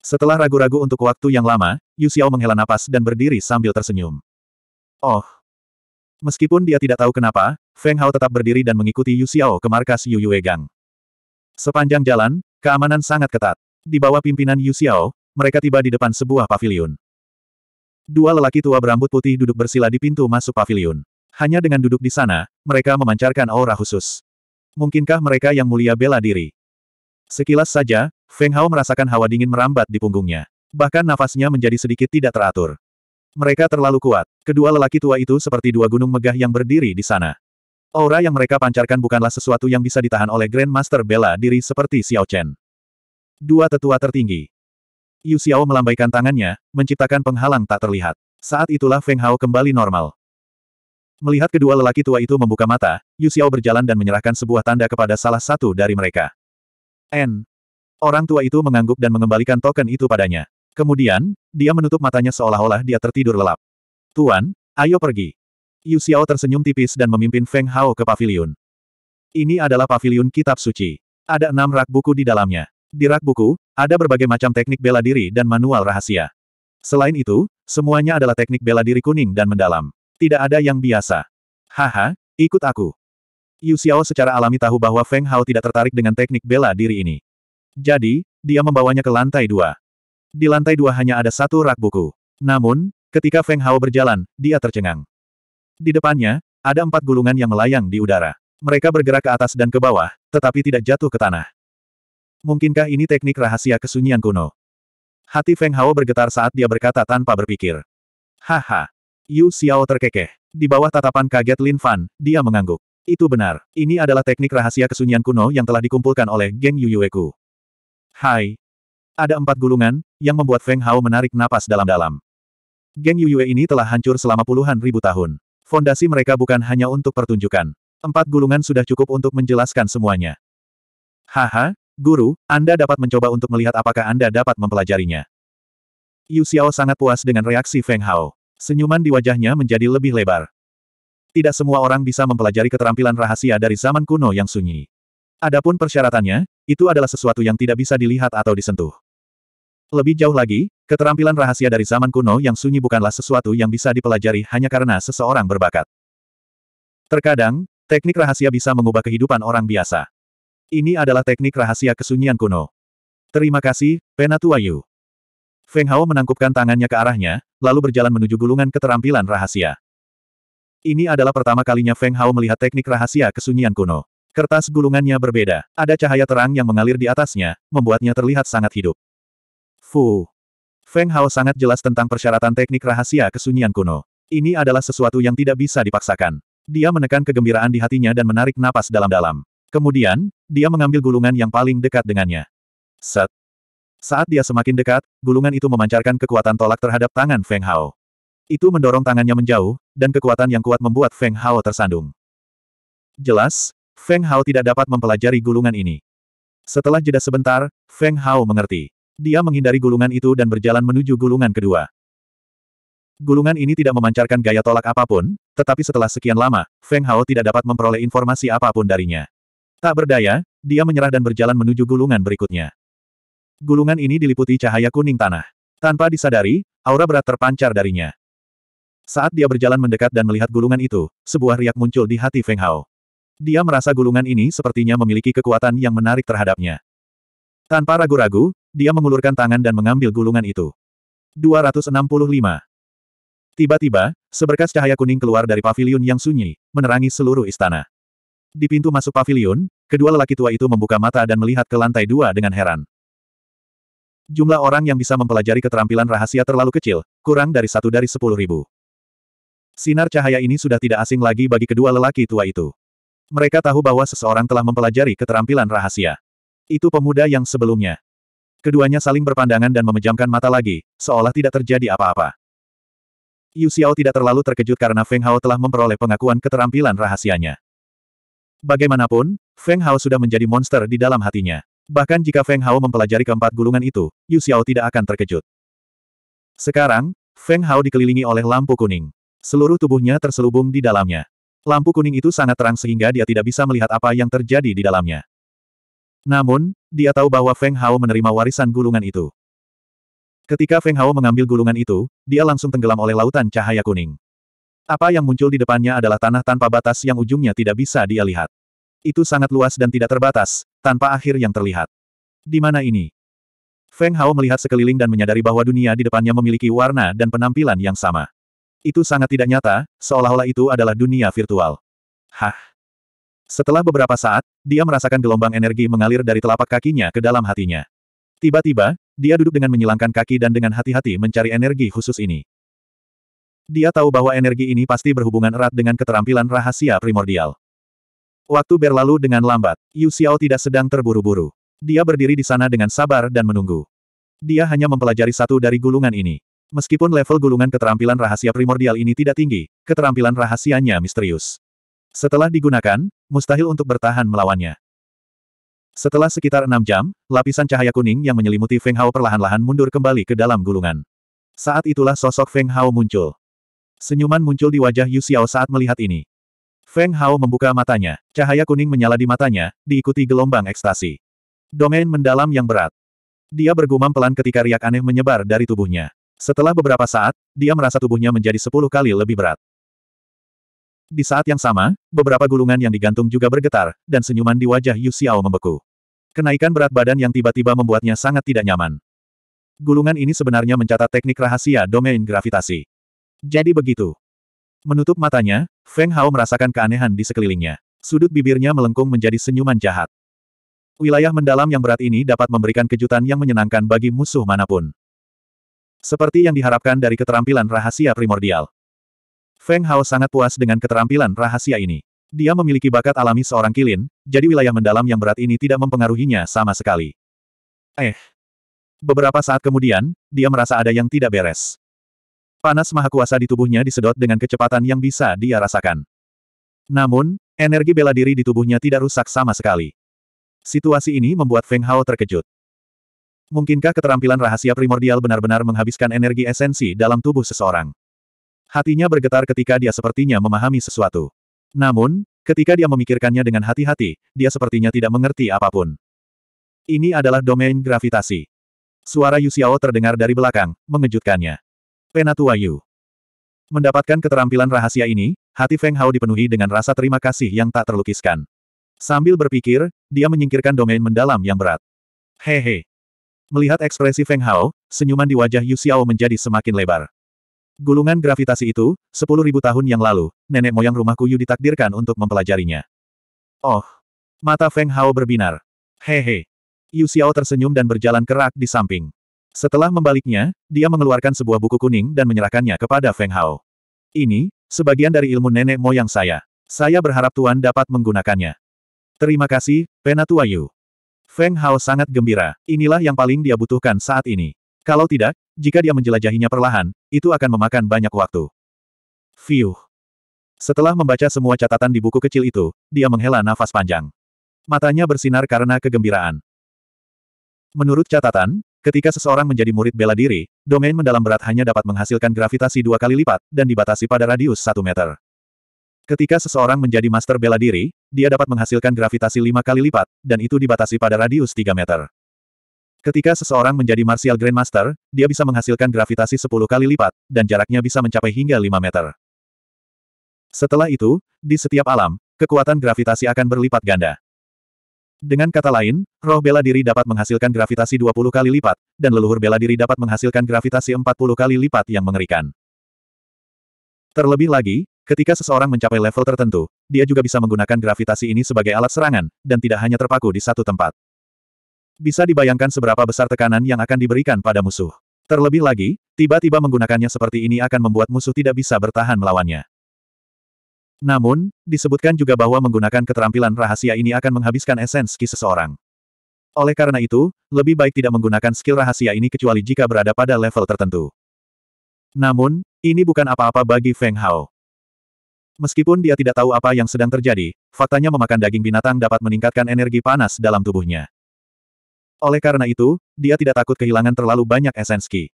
Setelah ragu-ragu untuk waktu yang lama, Yu Xiao menghela napas dan berdiri sambil tersenyum. Oh. Meskipun dia tidak tahu kenapa, Feng Hao tetap berdiri dan mengikuti Yu Xiao ke markas Yu Yue Gang. Sepanjang jalan, keamanan sangat ketat. Di bawah pimpinan Yu Xiao, mereka tiba di depan sebuah pavilion. Dua lelaki tua berambut putih duduk bersila di pintu masuk pavilion. Hanya dengan duduk di sana, mereka memancarkan aura khusus. Mungkinkah mereka yang mulia bela diri? Sekilas saja, Feng Hao merasakan hawa dingin merambat di punggungnya. Bahkan nafasnya menjadi sedikit tidak teratur. Mereka terlalu kuat. Kedua lelaki tua itu seperti dua gunung megah yang berdiri di sana. Aura yang mereka pancarkan bukanlah sesuatu yang bisa ditahan oleh Grandmaster bela diri seperti Xiao Chen dua tetua tertinggi. Yu Xiao melambaikan tangannya, menciptakan penghalang tak terlihat. Saat itulah Feng Hao kembali normal. Melihat kedua lelaki tua itu membuka mata, Yu Xiao berjalan dan menyerahkan sebuah tanda kepada salah satu dari mereka. N. Orang tua itu mengangguk dan mengembalikan token itu padanya. Kemudian, dia menutup matanya seolah-olah dia tertidur lelap. Tuan, ayo pergi. Yu Xiao tersenyum tipis dan memimpin Feng Hao ke pavilion. Ini adalah pavilion kitab suci. Ada enam rak buku di dalamnya. Di rak buku, ada berbagai macam teknik bela diri dan manual rahasia. Selain itu, semuanya adalah teknik bela diri kuning dan mendalam. Tidak ada yang biasa. Haha, ikut aku. Yu Xiao secara alami tahu bahwa Feng Hao tidak tertarik dengan teknik bela diri ini. Jadi, dia membawanya ke lantai dua. Di lantai dua hanya ada satu rak buku. Namun, ketika Feng Hao berjalan, dia tercengang. Di depannya, ada empat gulungan yang melayang di udara. Mereka bergerak ke atas dan ke bawah, tetapi tidak jatuh ke tanah. Mungkinkah ini teknik rahasia kesunyian kuno? Hati Feng Hao bergetar saat dia berkata tanpa berpikir. Haha. Yu Xiao terkekeh. Di bawah tatapan kaget Lin Fan, dia mengangguk. Itu benar. Ini adalah teknik rahasia kesunyian kuno yang telah dikumpulkan oleh geng Yuyueku. Hai. Ada empat gulungan, yang membuat Feng Hao menarik napas dalam-dalam. Geng Yuyue ini telah hancur selama puluhan ribu tahun. Fondasi mereka bukan hanya untuk pertunjukan. Empat gulungan sudah cukup untuk menjelaskan semuanya. Haha, Guru, Anda dapat mencoba untuk melihat apakah Anda dapat mempelajarinya. Yu Xiao sangat puas dengan reaksi Feng Hao. Senyuman di wajahnya menjadi lebih lebar. Tidak semua orang bisa mempelajari keterampilan rahasia dari zaman kuno yang sunyi. Adapun persyaratannya, itu adalah sesuatu yang tidak bisa dilihat atau disentuh. Lebih jauh lagi, keterampilan rahasia dari zaman kuno yang sunyi bukanlah sesuatu yang bisa dipelajari hanya karena seseorang berbakat. Terkadang, teknik rahasia bisa mengubah kehidupan orang biasa. Ini adalah teknik rahasia kesunyian kuno. Terima kasih, Penatua Yu. Feng Hao menangkupkan tangannya ke arahnya, lalu berjalan menuju gulungan keterampilan rahasia. Ini adalah pertama kalinya Feng Hao melihat teknik rahasia kesunyian kuno. Kertas gulungannya berbeda, ada cahaya terang yang mengalir di atasnya, membuatnya terlihat sangat hidup. Fu. Feng Hao sangat jelas tentang persyaratan teknik rahasia kesunyian kuno. Ini adalah sesuatu yang tidak bisa dipaksakan. Dia menekan kegembiraan di hatinya dan menarik napas dalam-dalam. Kemudian, dia mengambil gulungan yang paling dekat dengannya. Set. Saat dia semakin dekat, gulungan itu memancarkan kekuatan tolak terhadap tangan Feng Hao. Itu mendorong tangannya menjauh, dan kekuatan yang kuat membuat Feng Hao tersandung. Jelas, Feng Hao tidak dapat mempelajari gulungan ini. Setelah jeda sebentar, Feng Hao mengerti. Dia menghindari gulungan itu dan berjalan menuju gulungan kedua. Gulungan ini tidak memancarkan gaya tolak apapun, tetapi setelah sekian lama, Feng Hao tidak dapat memperoleh informasi apapun darinya. Tak berdaya, dia menyerah dan berjalan menuju gulungan berikutnya. Gulungan ini diliputi cahaya kuning tanah. Tanpa disadari, aura berat terpancar darinya. Saat dia berjalan mendekat dan melihat gulungan itu, sebuah riak muncul di hati Feng Hao. Dia merasa gulungan ini sepertinya memiliki kekuatan yang menarik terhadapnya. Tanpa ragu-ragu, dia mengulurkan tangan dan mengambil gulungan itu. 265. Tiba-tiba, seberkas cahaya kuning keluar dari paviliun yang sunyi, menerangi seluruh istana. Di pintu masuk pavilion, kedua lelaki tua itu membuka mata dan melihat ke lantai dua dengan heran. Jumlah orang yang bisa mempelajari keterampilan rahasia terlalu kecil, kurang dari satu dari sepuluh ribu. Sinar cahaya ini sudah tidak asing lagi bagi kedua lelaki tua itu. Mereka tahu bahwa seseorang telah mempelajari keterampilan rahasia. Itu pemuda yang sebelumnya. Keduanya saling berpandangan dan memejamkan mata lagi, seolah tidak terjadi apa-apa. Yu Xiao tidak terlalu terkejut karena Feng Hao telah memperoleh pengakuan keterampilan rahasianya. Bagaimanapun, Feng Hao sudah menjadi monster di dalam hatinya. Bahkan jika Feng Hao mempelajari keempat gulungan itu, Yu Xiao tidak akan terkejut. Sekarang, Feng Hao dikelilingi oleh lampu kuning. Seluruh tubuhnya terselubung di dalamnya. Lampu kuning itu sangat terang sehingga dia tidak bisa melihat apa yang terjadi di dalamnya. Namun, dia tahu bahwa Feng Hao menerima warisan gulungan itu. Ketika Feng Hao mengambil gulungan itu, dia langsung tenggelam oleh lautan cahaya kuning. Apa yang muncul di depannya adalah tanah tanpa batas yang ujungnya tidak bisa dia lihat. Itu sangat luas dan tidak terbatas, tanpa akhir yang terlihat. Di mana ini? Feng Hao melihat sekeliling dan menyadari bahwa dunia di depannya memiliki warna dan penampilan yang sama. Itu sangat tidak nyata, seolah-olah itu adalah dunia virtual. Hah? Setelah beberapa saat, dia merasakan gelombang energi mengalir dari telapak kakinya ke dalam hatinya. Tiba-tiba, dia duduk dengan menyilangkan kaki dan dengan hati-hati mencari energi khusus ini. Dia tahu bahwa energi ini pasti berhubungan erat dengan keterampilan rahasia primordial. Waktu berlalu dengan lambat, Yu Xiao tidak sedang terburu-buru. Dia berdiri di sana dengan sabar dan menunggu. Dia hanya mempelajari satu dari gulungan ini. Meskipun level gulungan keterampilan rahasia primordial ini tidak tinggi, keterampilan rahasianya misterius. Setelah digunakan, mustahil untuk bertahan melawannya. Setelah sekitar enam jam, lapisan cahaya kuning yang menyelimuti Feng Hao perlahan-lahan mundur kembali ke dalam gulungan. Saat itulah sosok Feng Hao muncul. Senyuman muncul di wajah Yu Xiao saat melihat ini. Feng Hao membuka matanya, cahaya kuning menyala di matanya, diikuti gelombang ekstasi. Domain mendalam yang berat. Dia bergumam pelan ketika riak aneh menyebar dari tubuhnya. Setelah beberapa saat, dia merasa tubuhnya menjadi sepuluh kali lebih berat. Di saat yang sama, beberapa gulungan yang digantung juga bergetar, dan senyuman di wajah Yu Xiao membeku. Kenaikan berat badan yang tiba-tiba membuatnya sangat tidak nyaman. Gulungan ini sebenarnya mencatat teknik rahasia domain gravitasi. Jadi begitu. Menutup matanya, Feng Hao merasakan keanehan di sekelilingnya. Sudut bibirnya melengkung menjadi senyuman jahat. Wilayah mendalam yang berat ini dapat memberikan kejutan yang menyenangkan bagi musuh manapun. Seperti yang diharapkan dari keterampilan rahasia primordial. Feng Hao sangat puas dengan keterampilan rahasia ini. Dia memiliki bakat alami seorang kilin, jadi wilayah mendalam yang berat ini tidak mempengaruhinya sama sekali. Eh. Beberapa saat kemudian, dia merasa ada yang tidak beres. Panas maha kuasa di tubuhnya disedot dengan kecepatan yang bisa dia rasakan. Namun, energi bela diri di tubuhnya tidak rusak sama sekali. Situasi ini membuat Feng Hao terkejut. Mungkinkah keterampilan rahasia primordial benar-benar menghabiskan energi esensi dalam tubuh seseorang? Hatinya bergetar ketika dia sepertinya memahami sesuatu. Namun, ketika dia memikirkannya dengan hati-hati, dia sepertinya tidak mengerti apapun. Ini adalah domain gravitasi. Suara Yu Xiao terdengar dari belakang, mengejutkannya. Penatua Yu. Mendapatkan keterampilan rahasia ini, hati Feng Hao dipenuhi dengan rasa terima kasih yang tak terlukiskan. Sambil berpikir, dia menyingkirkan domain mendalam yang berat. Hehe. Melihat ekspresi Feng Hao, senyuman di wajah Yu Xiao menjadi semakin lebar. Gulungan gravitasi itu, sepuluh ribu tahun yang lalu, nenek moyang rumahku Yu ditakdirkan untuk mempelajarinya. Oh. Mata Feng Hao berbinar. Hehe. Yu Xiao tersenyum dan berjalan kerak di samping. Setelah membaliknya, dia mengeluarkan sebuah buku kuning dan menyerahkannya kepada Feng Hao. Ini, sebagian dari ilmu nenek moyang saya. Saya berharap Tuan dapat menggunakannya. Terima kasih, Penatua Yu. Feng Hao sangat gembira. Inilah yang paling dia butuhkan saat ini. Kalau tidak, jika dia menjelajahinya perlahan, itu akan memakan banyak waktu. Fiuh. Setelah membaca semua catatan di buku kecil itu, dia menghela nafas panjang. Matanya bersinar karena kegembiraan. Menurut catatan, Ketika seseorang menjadi murid bela diri, domain mendalam berat hanya dapat menghasilkan gravitasi dua kali lipat, dan dibatasi pada radius satu meter. Ketika seseorang menjadi master bela diri, dia dapat menghasilkan gravitasi lima kali lipat, dan itu dibatasi pada radius tiga meter. Ketika seseorang menjadi martial grandmaster, dia bisa menghasilkan gravitasi sepuluh kali lipat, dan jaraknya bisa mencapai hingga lima meter. Setelah itu, di setiap alam, kekuatan gravitasi akan berlipat ganda. Dengan kata lain, roh bela diri dapat menghasilkan gravitasi 20 kali lipat, dan leluhur bela diri dapat menghasilkan gravitasi 40 kali lipat yang mengerikan. Terlebih lagi, ketika seseorang mencapai level tertentu, dia juga bisa menggunakan gravitasi ini sebagai alat serangan, dan tidak hanya terpaku di satu tempat. Bisa dibayangkan seberapa besar tekanan yang akan diberikan pada musuh. Terlebih lagi, tiba-tiba menggunakannya seperti ini akan membuat musuh tidak bisa bertahan melawannya. Namun, disebutkan juga bahwa menggunakan keterampilan rahasia ini akan menghabiskan esenski ki seseorang. Oleh karena itu, lebih baik tidak menggunakan skill rahasia ini kecuali jika berada pada level tertentu. Namun, ini bukan apa-apa bagi Feng Hao. Meskipun dia tidak tahu apa yang sedang terjadi, faktanya memakan daging binatang dapat meningkatkan energi panas dalam tubuhnya. Oleh karena itu, dia tidak takut kehilangan terlalu banyak esenski. ki.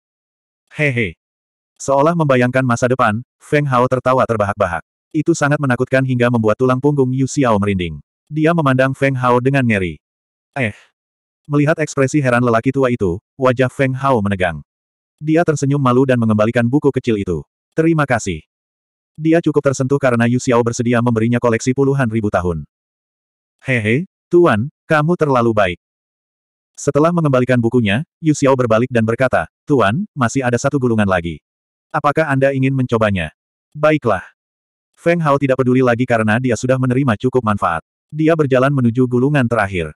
Hehe. Seolah membayangkan masa depan, Feng Hao tertawa terbahak-bahak. Itu sangat menakutkan hingga membuat tulang punggung Yu Xiao merinding. Dia memandang Feng Hao dengan ngeri. Eh. Melihat ekspresi heran lelaki tua itu, wajah Feng Hao menegang. Dia tersenyum malu dan mengembalikan buku kecil itu. Terima kasih. Dia cukup tersentuh karena Yu Xiao bersedia memberinya koleksi puluhan ribu tahun. Hehe, Tuan, kamu terlalu baik. Setelah mengembalikan bukunya, Yu Xiao berbalik dan berkata, Tuan, masih ada satu gulungan lagi. Apakah Anda ingin mencobanya? Baiklah. Feng Hao tidak peduli lagi karena dia sudah menerima cukup manfaat. Dia berjalan menuju gulungan terakhir.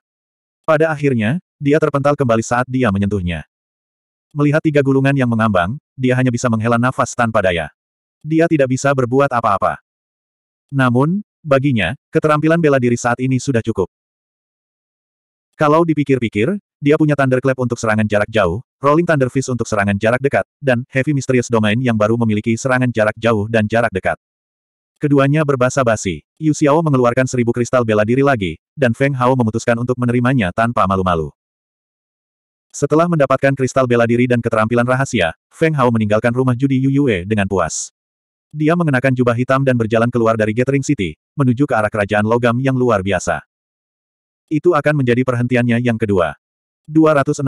Pada akhirnya, dia terpental kembali saat dia menyentuhnya. Melihat tiga gulungan yang mengambang, dia hanya bisa menghela nafas tanpa daya. Dia tidak bisa berbuat apa-apa. Namun, baginya, keterampilan bela diri saat ini sudah cukup. Kalau dipikir-pikir, dia punya Thunderclap untuk serangan jarak jauh, Rolling Thunder Fist untuk serangan jarak dekat, dan Heavy Mysterious Domain yang baru memiliki serangan jarak jauh dan jarak dekat. Keduanya berbahasa basi. Yu Xiao mengeluarkan seribu kristal bela diri lagi, dan Feng Hao memutuskan untuk menerimanya tanpa malu-malu. Setelah mendapatkan kristal bela diri dan keterampilan rahasia, Feng Hao meninggalkan rumah judi Yu Yue dengan puas. Dia mengenakan jubah hitam dan berjalan keluar dari Gathering City, menuju ke arah kerajaan logam yang luar biasa. Itu akan menjadi perhentiannya yang kedua. 266.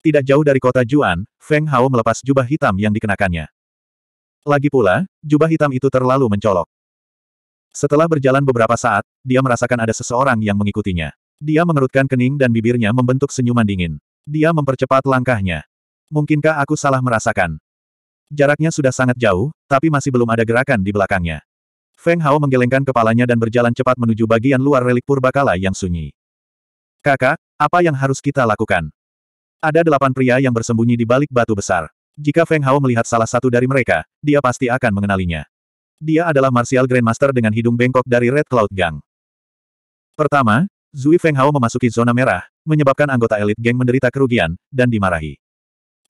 Tidak jauh dari kota Juan, Feng Hao melepas jubah hitam yang dikenakannya. Lagi pula, jubah hitam itu terlalu mencolok. Setelah berjalan beberapa saat, dia merasakan ada seseorang yang mengikutinya. Dia mengerutkan kening dan bibirnya membentuk senyuman dingin. Dia mempercepat langkahnya. Mungkinkah aku salah merasakan? Jaraknya sudah sangat jauh, tapi masih belum ada gerakan di belakangnya. Feng Hao menggelengkan kepalanya dan berjalan cepat menuju bagian luar relik purbakala yang sunyi. Kakak, apa yang harus kita lakukan? Ada delapan pria yang bersembunyi di balik batu besar. Jika Feng Hao melihat salah satu dari mereka, dia pasti akan mengenalinya. Dia adalah Martial Grandmaster dengan hidung bengkok dari Red Cloud Gang. Pertama, Zui Feng Hao memasuki zona merah, menyebabkan anggota elit geng menderita kerugian, dan dimarahi.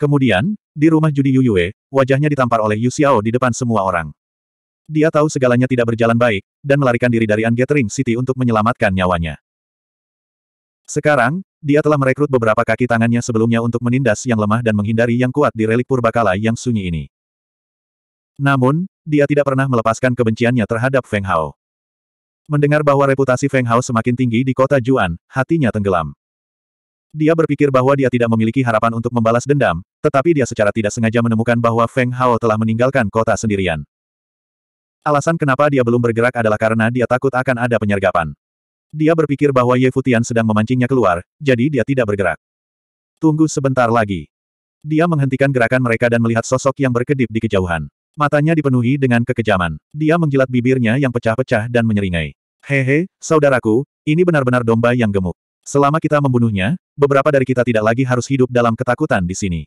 Kemudian, di rumah judi Yu Yue, wajahnya ditampar oleh Yu Xiao di depan semua orang. Dia tahu segalanya tidak berjalan baik, dan melarikan diri dari Ungathering City untuk menyelamatkan nyawanya. Sekarang, dia telah merekrut beberapa kaki tangannya sebelumnya untuk menindas yang lemah dan menghindari yang kuat di relik purbakala yang sunyi ini. Namun, dia tidak pernah melepaskan kebenciannya terhadap Feng Hao. Mendengar bahwa reputasi Feng Hao semakin tinggi di kota Juan, hatinya tenggelam. Dia berpikir bahwa dia tidak memiliki harapan untuk membalas dendam, tetapi dia secara tidak sengaja menemukan bahwa Feng Hao telah meninggalkan kota sendirian. Alasan kenapa dia belum bergerak adalah karena dia takut akan ada penyergapan. Dia berpikir bahwa Ye Futian sedang memancingnya keluar, jadi dia tidak bergerak. Tunggu sebentar lagi. Dia menghentikan gerakan mereka dan melihat sosok yang berkedip di kejauhan. Matanya dipenuhi dengan kekejaman. Dia menjilat bibirnya yang pecah-pecah dan menyeringai. Hehe, saudaraku, ini benar-benar domba yang gemuk. Selama kita membunuhnya, beberapa dari kita tidak lagi harus hidup dalam ketakutan di sini.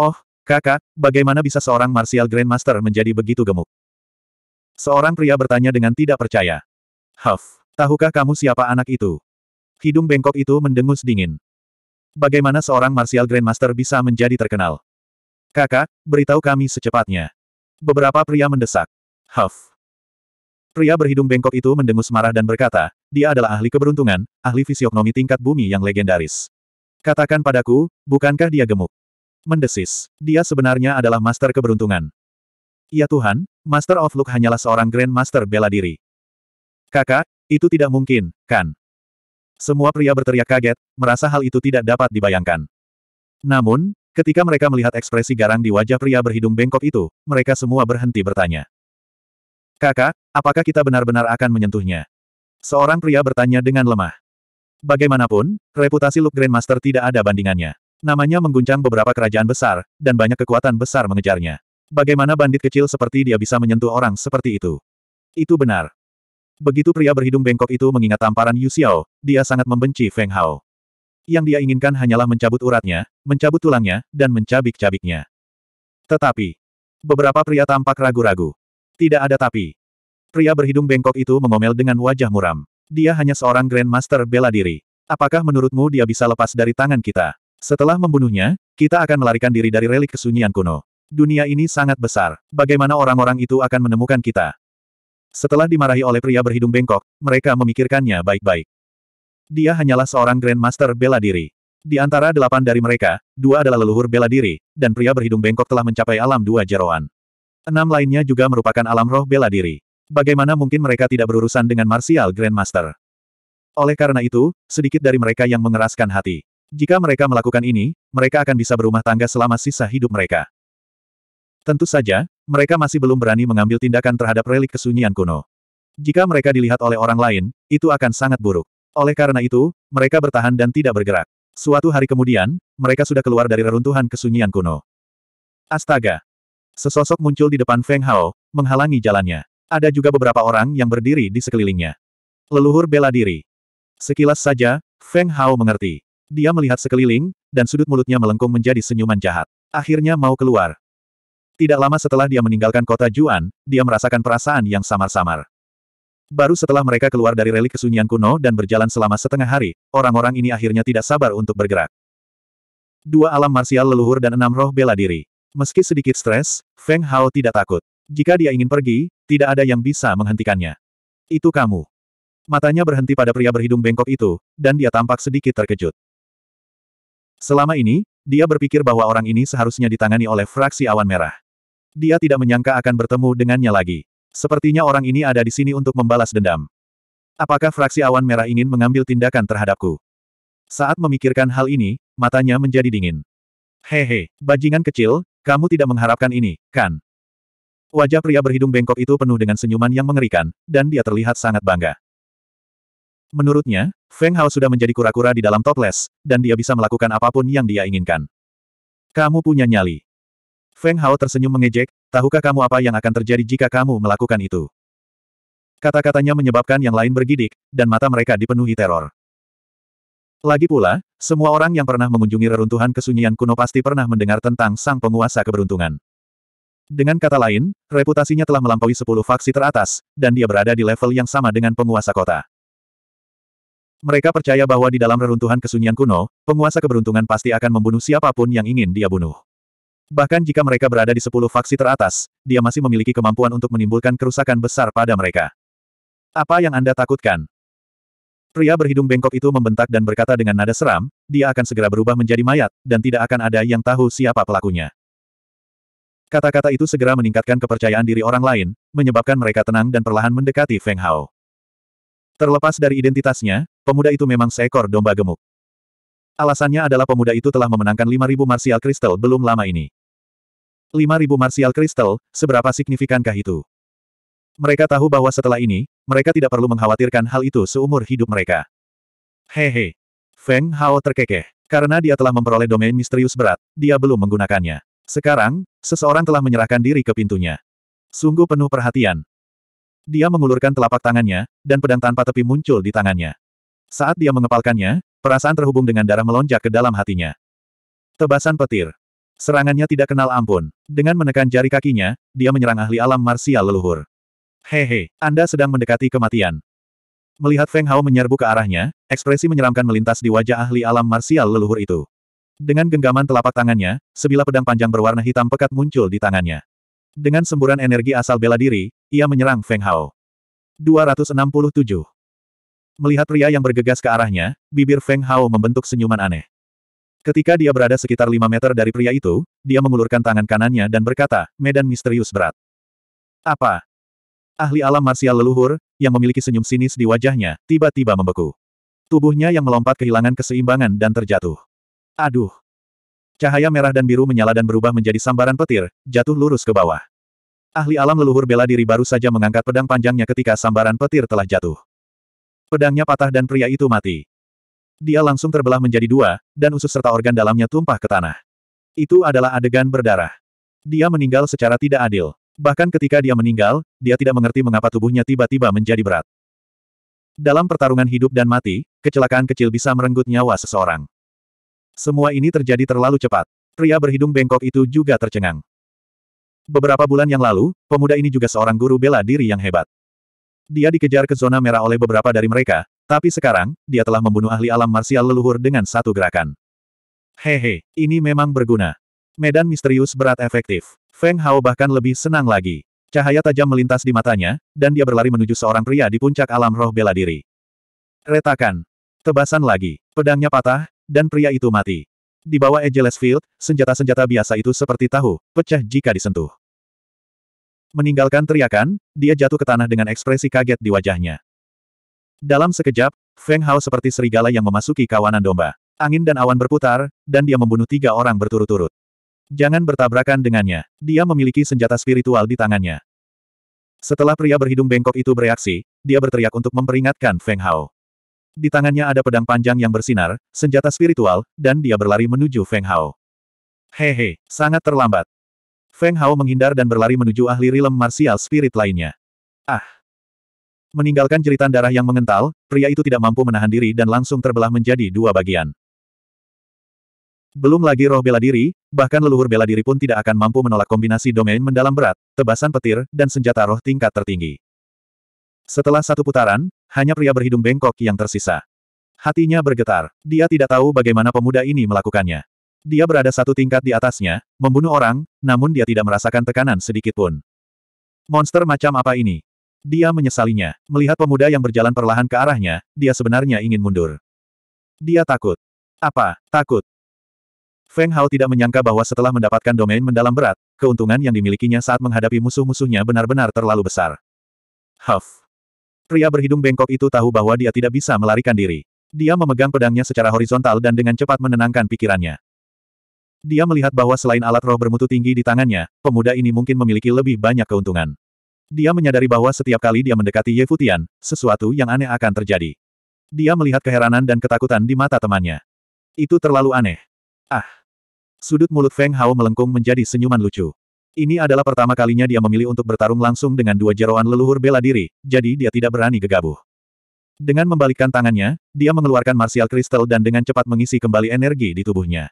Oh, kakak, bagaimana bisa seorang martial grandmaster menjadi begitu gemuk? Seorang pria bertanya dengan tidak percaya. Huff. Tahukah kamu siapa anak itu? Hidung bengkok itu mendengus dingin. Bagaimana seorang Martial Grandmaster bisa menjadi terkenal? Kakak, beritahu kami secepatnya. Beberapa pria mendesak. Huff. Pria berhidung bengkok itu mendengus marah dan berkata, dia adalah ahli keberuntungan, ahli fisiognomi tingkat bumi yang legendaris. Katakan padaku, bukankah dia gemuk? Mendesis. Dia sebenarnya adalah master keberuntungan. Ya Tuhan, Master of Luck hanyalah seorang Grand Master bela diri. Kakak, itu tidak mungkin, kan? Semua pria berteriak kaget, merasa hal itu tidak dapat dibayangkan. Namun, ketika mereka melihat ekspresi garang di wajah pria berhidung bengkok itu, mereka semua berhenti bertanya. Kakak, apakah kita benar-benar akan menyentuhnya? Seorang pria bertanya dengan lemah. Bagaimanapun, reputasi Luke Grandmaster tidak ada bandingannya. Namanya mengguncang beberapa kerajaan besar, dan banyak kekuatan besar mengejarnya. Bagaimana bandit kecil seperti dia bisa menyentuh orang seperti itu? Itu benar. Begitu pria berhidung bengkok itu mengingat tamparan Yu Xiao, dia sangat membenci Feng Hao. Yang dia inginkan hanyalah mencabut uratnya, mencabut tulangnya, dan mencabik-cabiknya. Tetapi, beberapa pria tampak ragu-ragu. Tidak ada tapi. Pria berhidung bengkok itu mengomel dengan wajah muram. Dia hanya seorang Grandmaster bela diri. Apakah menurutmu dia bisa lepas dari tangan kita? Setelah membunuhnya, kita akan melarikan diri dari relik kesunyian kuno. Dunia ini sangat besar. Bagaimana orang-orang itu akan menemukan kita? Setelah dimarahi oleh pria berhidung bengkok, mereka memikirkannya baik-baik. Dia hanyalah seorang Grandmaster bela diri. Di antara delapan dari mereka, dua adalah leluhur bela diri, dan pria berhidung bengkok telah mencapai alam dua jeroan. Enam lainnya juga merupakan alam roh bela diri. Bagaimana mungkin mereka tidak berurusan dengan Martial Grandmaster? Oleh karena itu, sedikit dari mereka yang mengeraskan hati. Jika mereka melakukan ini, mereka akan bisa berumah tangga selama sisa hidup mereka. Tentu saja, mereka masih belum berani mengambil tindakan terhadap relik kesunyian kuno. Jika mereka dilihat oleh orang lain, itu akan sangat buruk. Oleh karena itu, mereka bertahan dan tidak bergerak. Suatu hari kemudian, mereka sudah keluar dari reruntuhan kesunyian kuno. Astaga! Sesosok muncul di depan Feng Hao, menghalangi jalannya. Ada juga beberapa orang yang berdiri di sekelilingnya. Leluhur bela diri. Sekilas saja, Feng Hao mengerti. Dia melihat sekeliling, dan sudut mulutnya melengkung menjadi senyuman jahat. Akhirnya mau keluar. Tidak lama setelah dia meninggalkan kota Juan, dia merasakan perasaan yang samar-samar. Baru setelah mereka keluar dari relik kesunyian kuno dan berjalan selama setengah hari, orang-orang ini akhirnya tidak sabar untuk bergerak. Dua alam marsial leluhur dan enam roh bela diri. Meski sedikit stres, Feng Hao tidak takut. Jika dia ingin pergi, tidak ada yang bisa menghentikannya. Itu kamu. Matanya berhenti pada pria berhidung bengkok itu, dan dia tampak sedikit terkejut. Selama ini, dia berpikir bahwa orang ini seharusnya ditangani oleh fraksi awan merah. Dia tidak menyangka akan bertemu dengannya lagi. Sepertinya orang ini ada di sini untuk membalas dendam. Apakah fraksi awan merah ingin mengambil tindakan terhadapku? Saat memikirkan hal ini, matanya menjadi dingin. Hehe, bajingan kecil, kamu tidak mengharapkan ini, kan? Wajah pria berhidung bengkok itu penuh dengan senyuman yang mengerikan, dan dia terlihat sangat bangga. Menurutnya, Feng Hao sudah menjadi kura-kura di dalam toples, dan dia bisa melakukan apapun yang dia inginkan. Kamu punya nyali. Feng Hao tersenyum mengejek, tahukah kamu apa yang akan terjadi jika kamu melakukan itu? Kata-katanya menyebabkan yang lain bergidik, dan mata mereka dipenuhi teror. Lagi pula, semua orang yang pernah mengunjungi reruntuhan kesunyian kuno pasti pernah mendengar tentang sang penguasa keberuntungan. Dengan kata lain, reputasinya telah melampaui 10 faksi teratas, dan dia berada di level yang sama dengan penguasa kota. Mereka percaya bahwa di dalam reruntuhan kesunyian kuno, penguasa keberuntungan pasti akan membunuh siapapun yang ingin dia bunuh. Bahkan jika mereka berada di sepuluh faksi teratas, dia masih memiliki kemampuan untuk menimbulkan kerusakan besar pada mereka. Apa yang Anda takutkan? Pria berhidung bengkok itu membentak dan berkata dengan nada seram, dia akan segera berubah menjadi mayat, dan tidak akan ada yang tahu siapa pelakunya. Kata-kata itu segera meningkatkan kepercayaan diri orang lain, menyebabkan mereka tenang dan perlahan mendekati Feng Hao. Terlepas dari identitasnya, pemuda itu memang seekor domba gemuk. Alasannya adalah pemuda itu telah memenangkan 5000 Martial Crystal belum lama ini. 5000 Martial Crystal, seberapa signifikankah itu? Mereka tahu bahwa setelah ini, mereka tidak perlu mengkhawatirkan hal itu seumur hidup mereka. Hehe. Feng Hao terkekeh. Karena dia telah memperoleh domain misterius berat, dia belum menggunakannya. Sekarang, seseorang telah menyerahkan diri ke pintunya. Sungguh penuh perhatian. Dia mengulurkan telapak tangannya, dan pedang tanpa tepi muncul di tangannya. Saat dia mengepalkannya, perasaan terhubung dengan darah melonjak ke dalam hatinya. Tebasan petir. Serangannya tidak kenal ampun. Dengan menekan jari kakinya, dia menyerang ahli alam marsial leluhur. Hehe, Anda sedang mendekati kematian. Melihat Feng Hao menyerbu ke arahnya, ekspresi menyeramkan melintas di wajah ahli alam marsial leluhur itu. Dengan genggaman telapak tangannya, sebilah pedang panjang berwarna hitam pekat muncul di tangannya. Dengan semburan energi asal bela diri, ia menyerang Feng Hao. 267. Melihat pria yang bergegas ke arahnya, bibir Feng Hao membentuk senyuman aneh. Ketika dia berada sekitar 5 meter dari pria itu, dia mengulurkan tangan kanannya dan berkata, medan misterius berat. Apa? Ahli alam marsial leluhur, yang memiliki senyum sinis di wajahnya, tiba-tiba membeku. Tubuhnya yang melompat kehilangan keseimbangan dan terjatuh. Aduh! Cahaya merah dan biru menyala dan berubah menjadi sambaran petir, jatuh lurus ke bawah. Ahli alam leluhur bela diri baru saja mengangkat pedang panjangnya ketika sambaran petir telah jatuh. Pedangnya patah dan pria itu mati. Dia langsung terbelah menjadi dua, dan usus serta organ dalamnya tumpah ke tanah. Itu adalah adegan berdarah. Dia meninggal secara tidak adil. Bahkan ketika dia meninggal, dia tidak mengerti mengapa tubuhnya tiba-tiba menjadi berat. Dalam pertarungan hidup dan mati, kecelakaan kecil bisa merenggut nyawa seseorang. Semua ini terjadi terlalu cepat. Pria berhidung bengkok itu juga tercengang. Beberapa bulan yang lalu, pemuda ini juga seorang guru bela diri yang hebat. Dia dikejar ke zona merah oleh beberapa dari mereka, tapi sekarang, dia telah membunuh ahli alam marsial leluhur dengan satu gerakan. Hehe, ini memang berguna. Medan misterius berat efektif. Feng Hao bahkan lebih senang lagi. Cahaya tajam melintas di matanya, dan dia berlari menuju seorang pria di puncak alam roh bela diri. Retakan. Tebasan lagi. Pedangnya patah, dan pria itu mati. Di bawah Ejeles Field, senjata-senjata biasa itu seperti tahu, pecah jika disentuh. Meninggalkan teriakan, dia jatuh ke tanah dengan ekspresi kaget di wajahnya. Dalam sekejap, Feng Hao seperti serigala yang memasuki kawanan domba. Angin dan awan berputar, dan dia membunuh tiga orang berturut-turut. Jangan bertabrakan dengannya. Dia memiliki senjata spiritual di tangannya. Setelah pria berhidung bengkok itu bereaksi, dia berteriak untuk memperingatkan Feng Hao. Di tangannya ada pedang panjang yang bersinar, senjata spiritual, dan dia berlari menuju Feng Hao. Hehe, sangat terlambat. Feng Hao menghindar dan berlari menuju ahli rilem marsial spirit lainnya. Ah! Meninggalkan jeritan darah yang mengental, pria itu tidak mampu menahan diri dan langsung terbelah menjadi dua bagian. Belum lagi roh bela diri, bahkan leluhur bela diri pun tidak akan mampu menolak kombinasi domain mendalam berat, tebasan petir, dan senjata roh tingkat tertinggi. Setelah satu putaran, hanya pria berhidung bengkok yang tersisa. Hatinya bergetar. Dia tidak tahu bagaimana pemuda ini melakukannya. Dia berada satu tingkat di atasnya, membunuh orang, namun dia tidak merasakan tekanan sedikit pun. Monster macam apa ini? Dia menyesalinya. Melihat pemuda yang berjalan perlahan ke arahnya, dia sebenarnya ingin mundur. Dia takut. Apa? Takut. Feng Hao tidak menyangka bahwa setelah mendapatkan domain mendalam berat, keuntungan yang dimilikinya saat menghadapi musuh-musuhnya benar-benar terlalu besar. Huff. Pria berhidung bengkok itu tahu bahwa dia tidak bisa melarikan diri. Dia memegang pedangnya secara horizontal dan dengan cepat menenangkan pikirannya. Dia melihat bahwa selain alat roh bermutu tinggi di tangannya, pemuda ini mungkin memiliki lebih banyak keuntungan. Dia menyadari bahwa setiap kali dia mendekati Ye Futian, sesuatu yang aneh akan terjadi. Dia melihat keheranan dan ketakutan di mata temannya. Itu terlalu aneh. Ah! Sudut mulut Feng Hao melengkung menjadi senyuman lucu. Ini adalah pertama kalinya dia memilih untuk bertarung langsung dengan dua jeroan leluhur bela diri, jadi dia tidak berani gegabah. Dengan membalikkan tangannya, dia mengeluarkan martial kristal dan dengan cepat mengisi kembali energi di tubuhnya.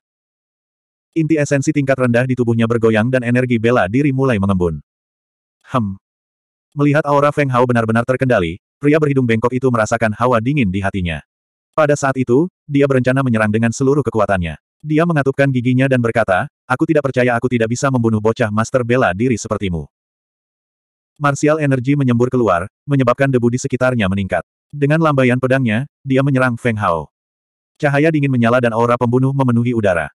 Inti esensi tingkat rendah di tubuhnya bergoyang dan energi bela diri mulai mengembun. Hem, Melihat aura Feng Hao benar-benar terkendali, pria berhidung bengkok itu merasakan hawa dingin di hatinya. Pada saat itu, dia berencana menyerang dengan seluruh kekuatannya. Dia mengatupkan giginya dan berkata, aku tidak percaya aku tidak bisa membunuh bocah master bela diri sepertimu. Martial energi menyembur keluar, menyebabkan debu di sekitarnya meningkat. Dengan lambaian pedangnya, dia menyerang Feng Hao. Cahaya dingin menyala dan aura pembunuh memenuhi udara.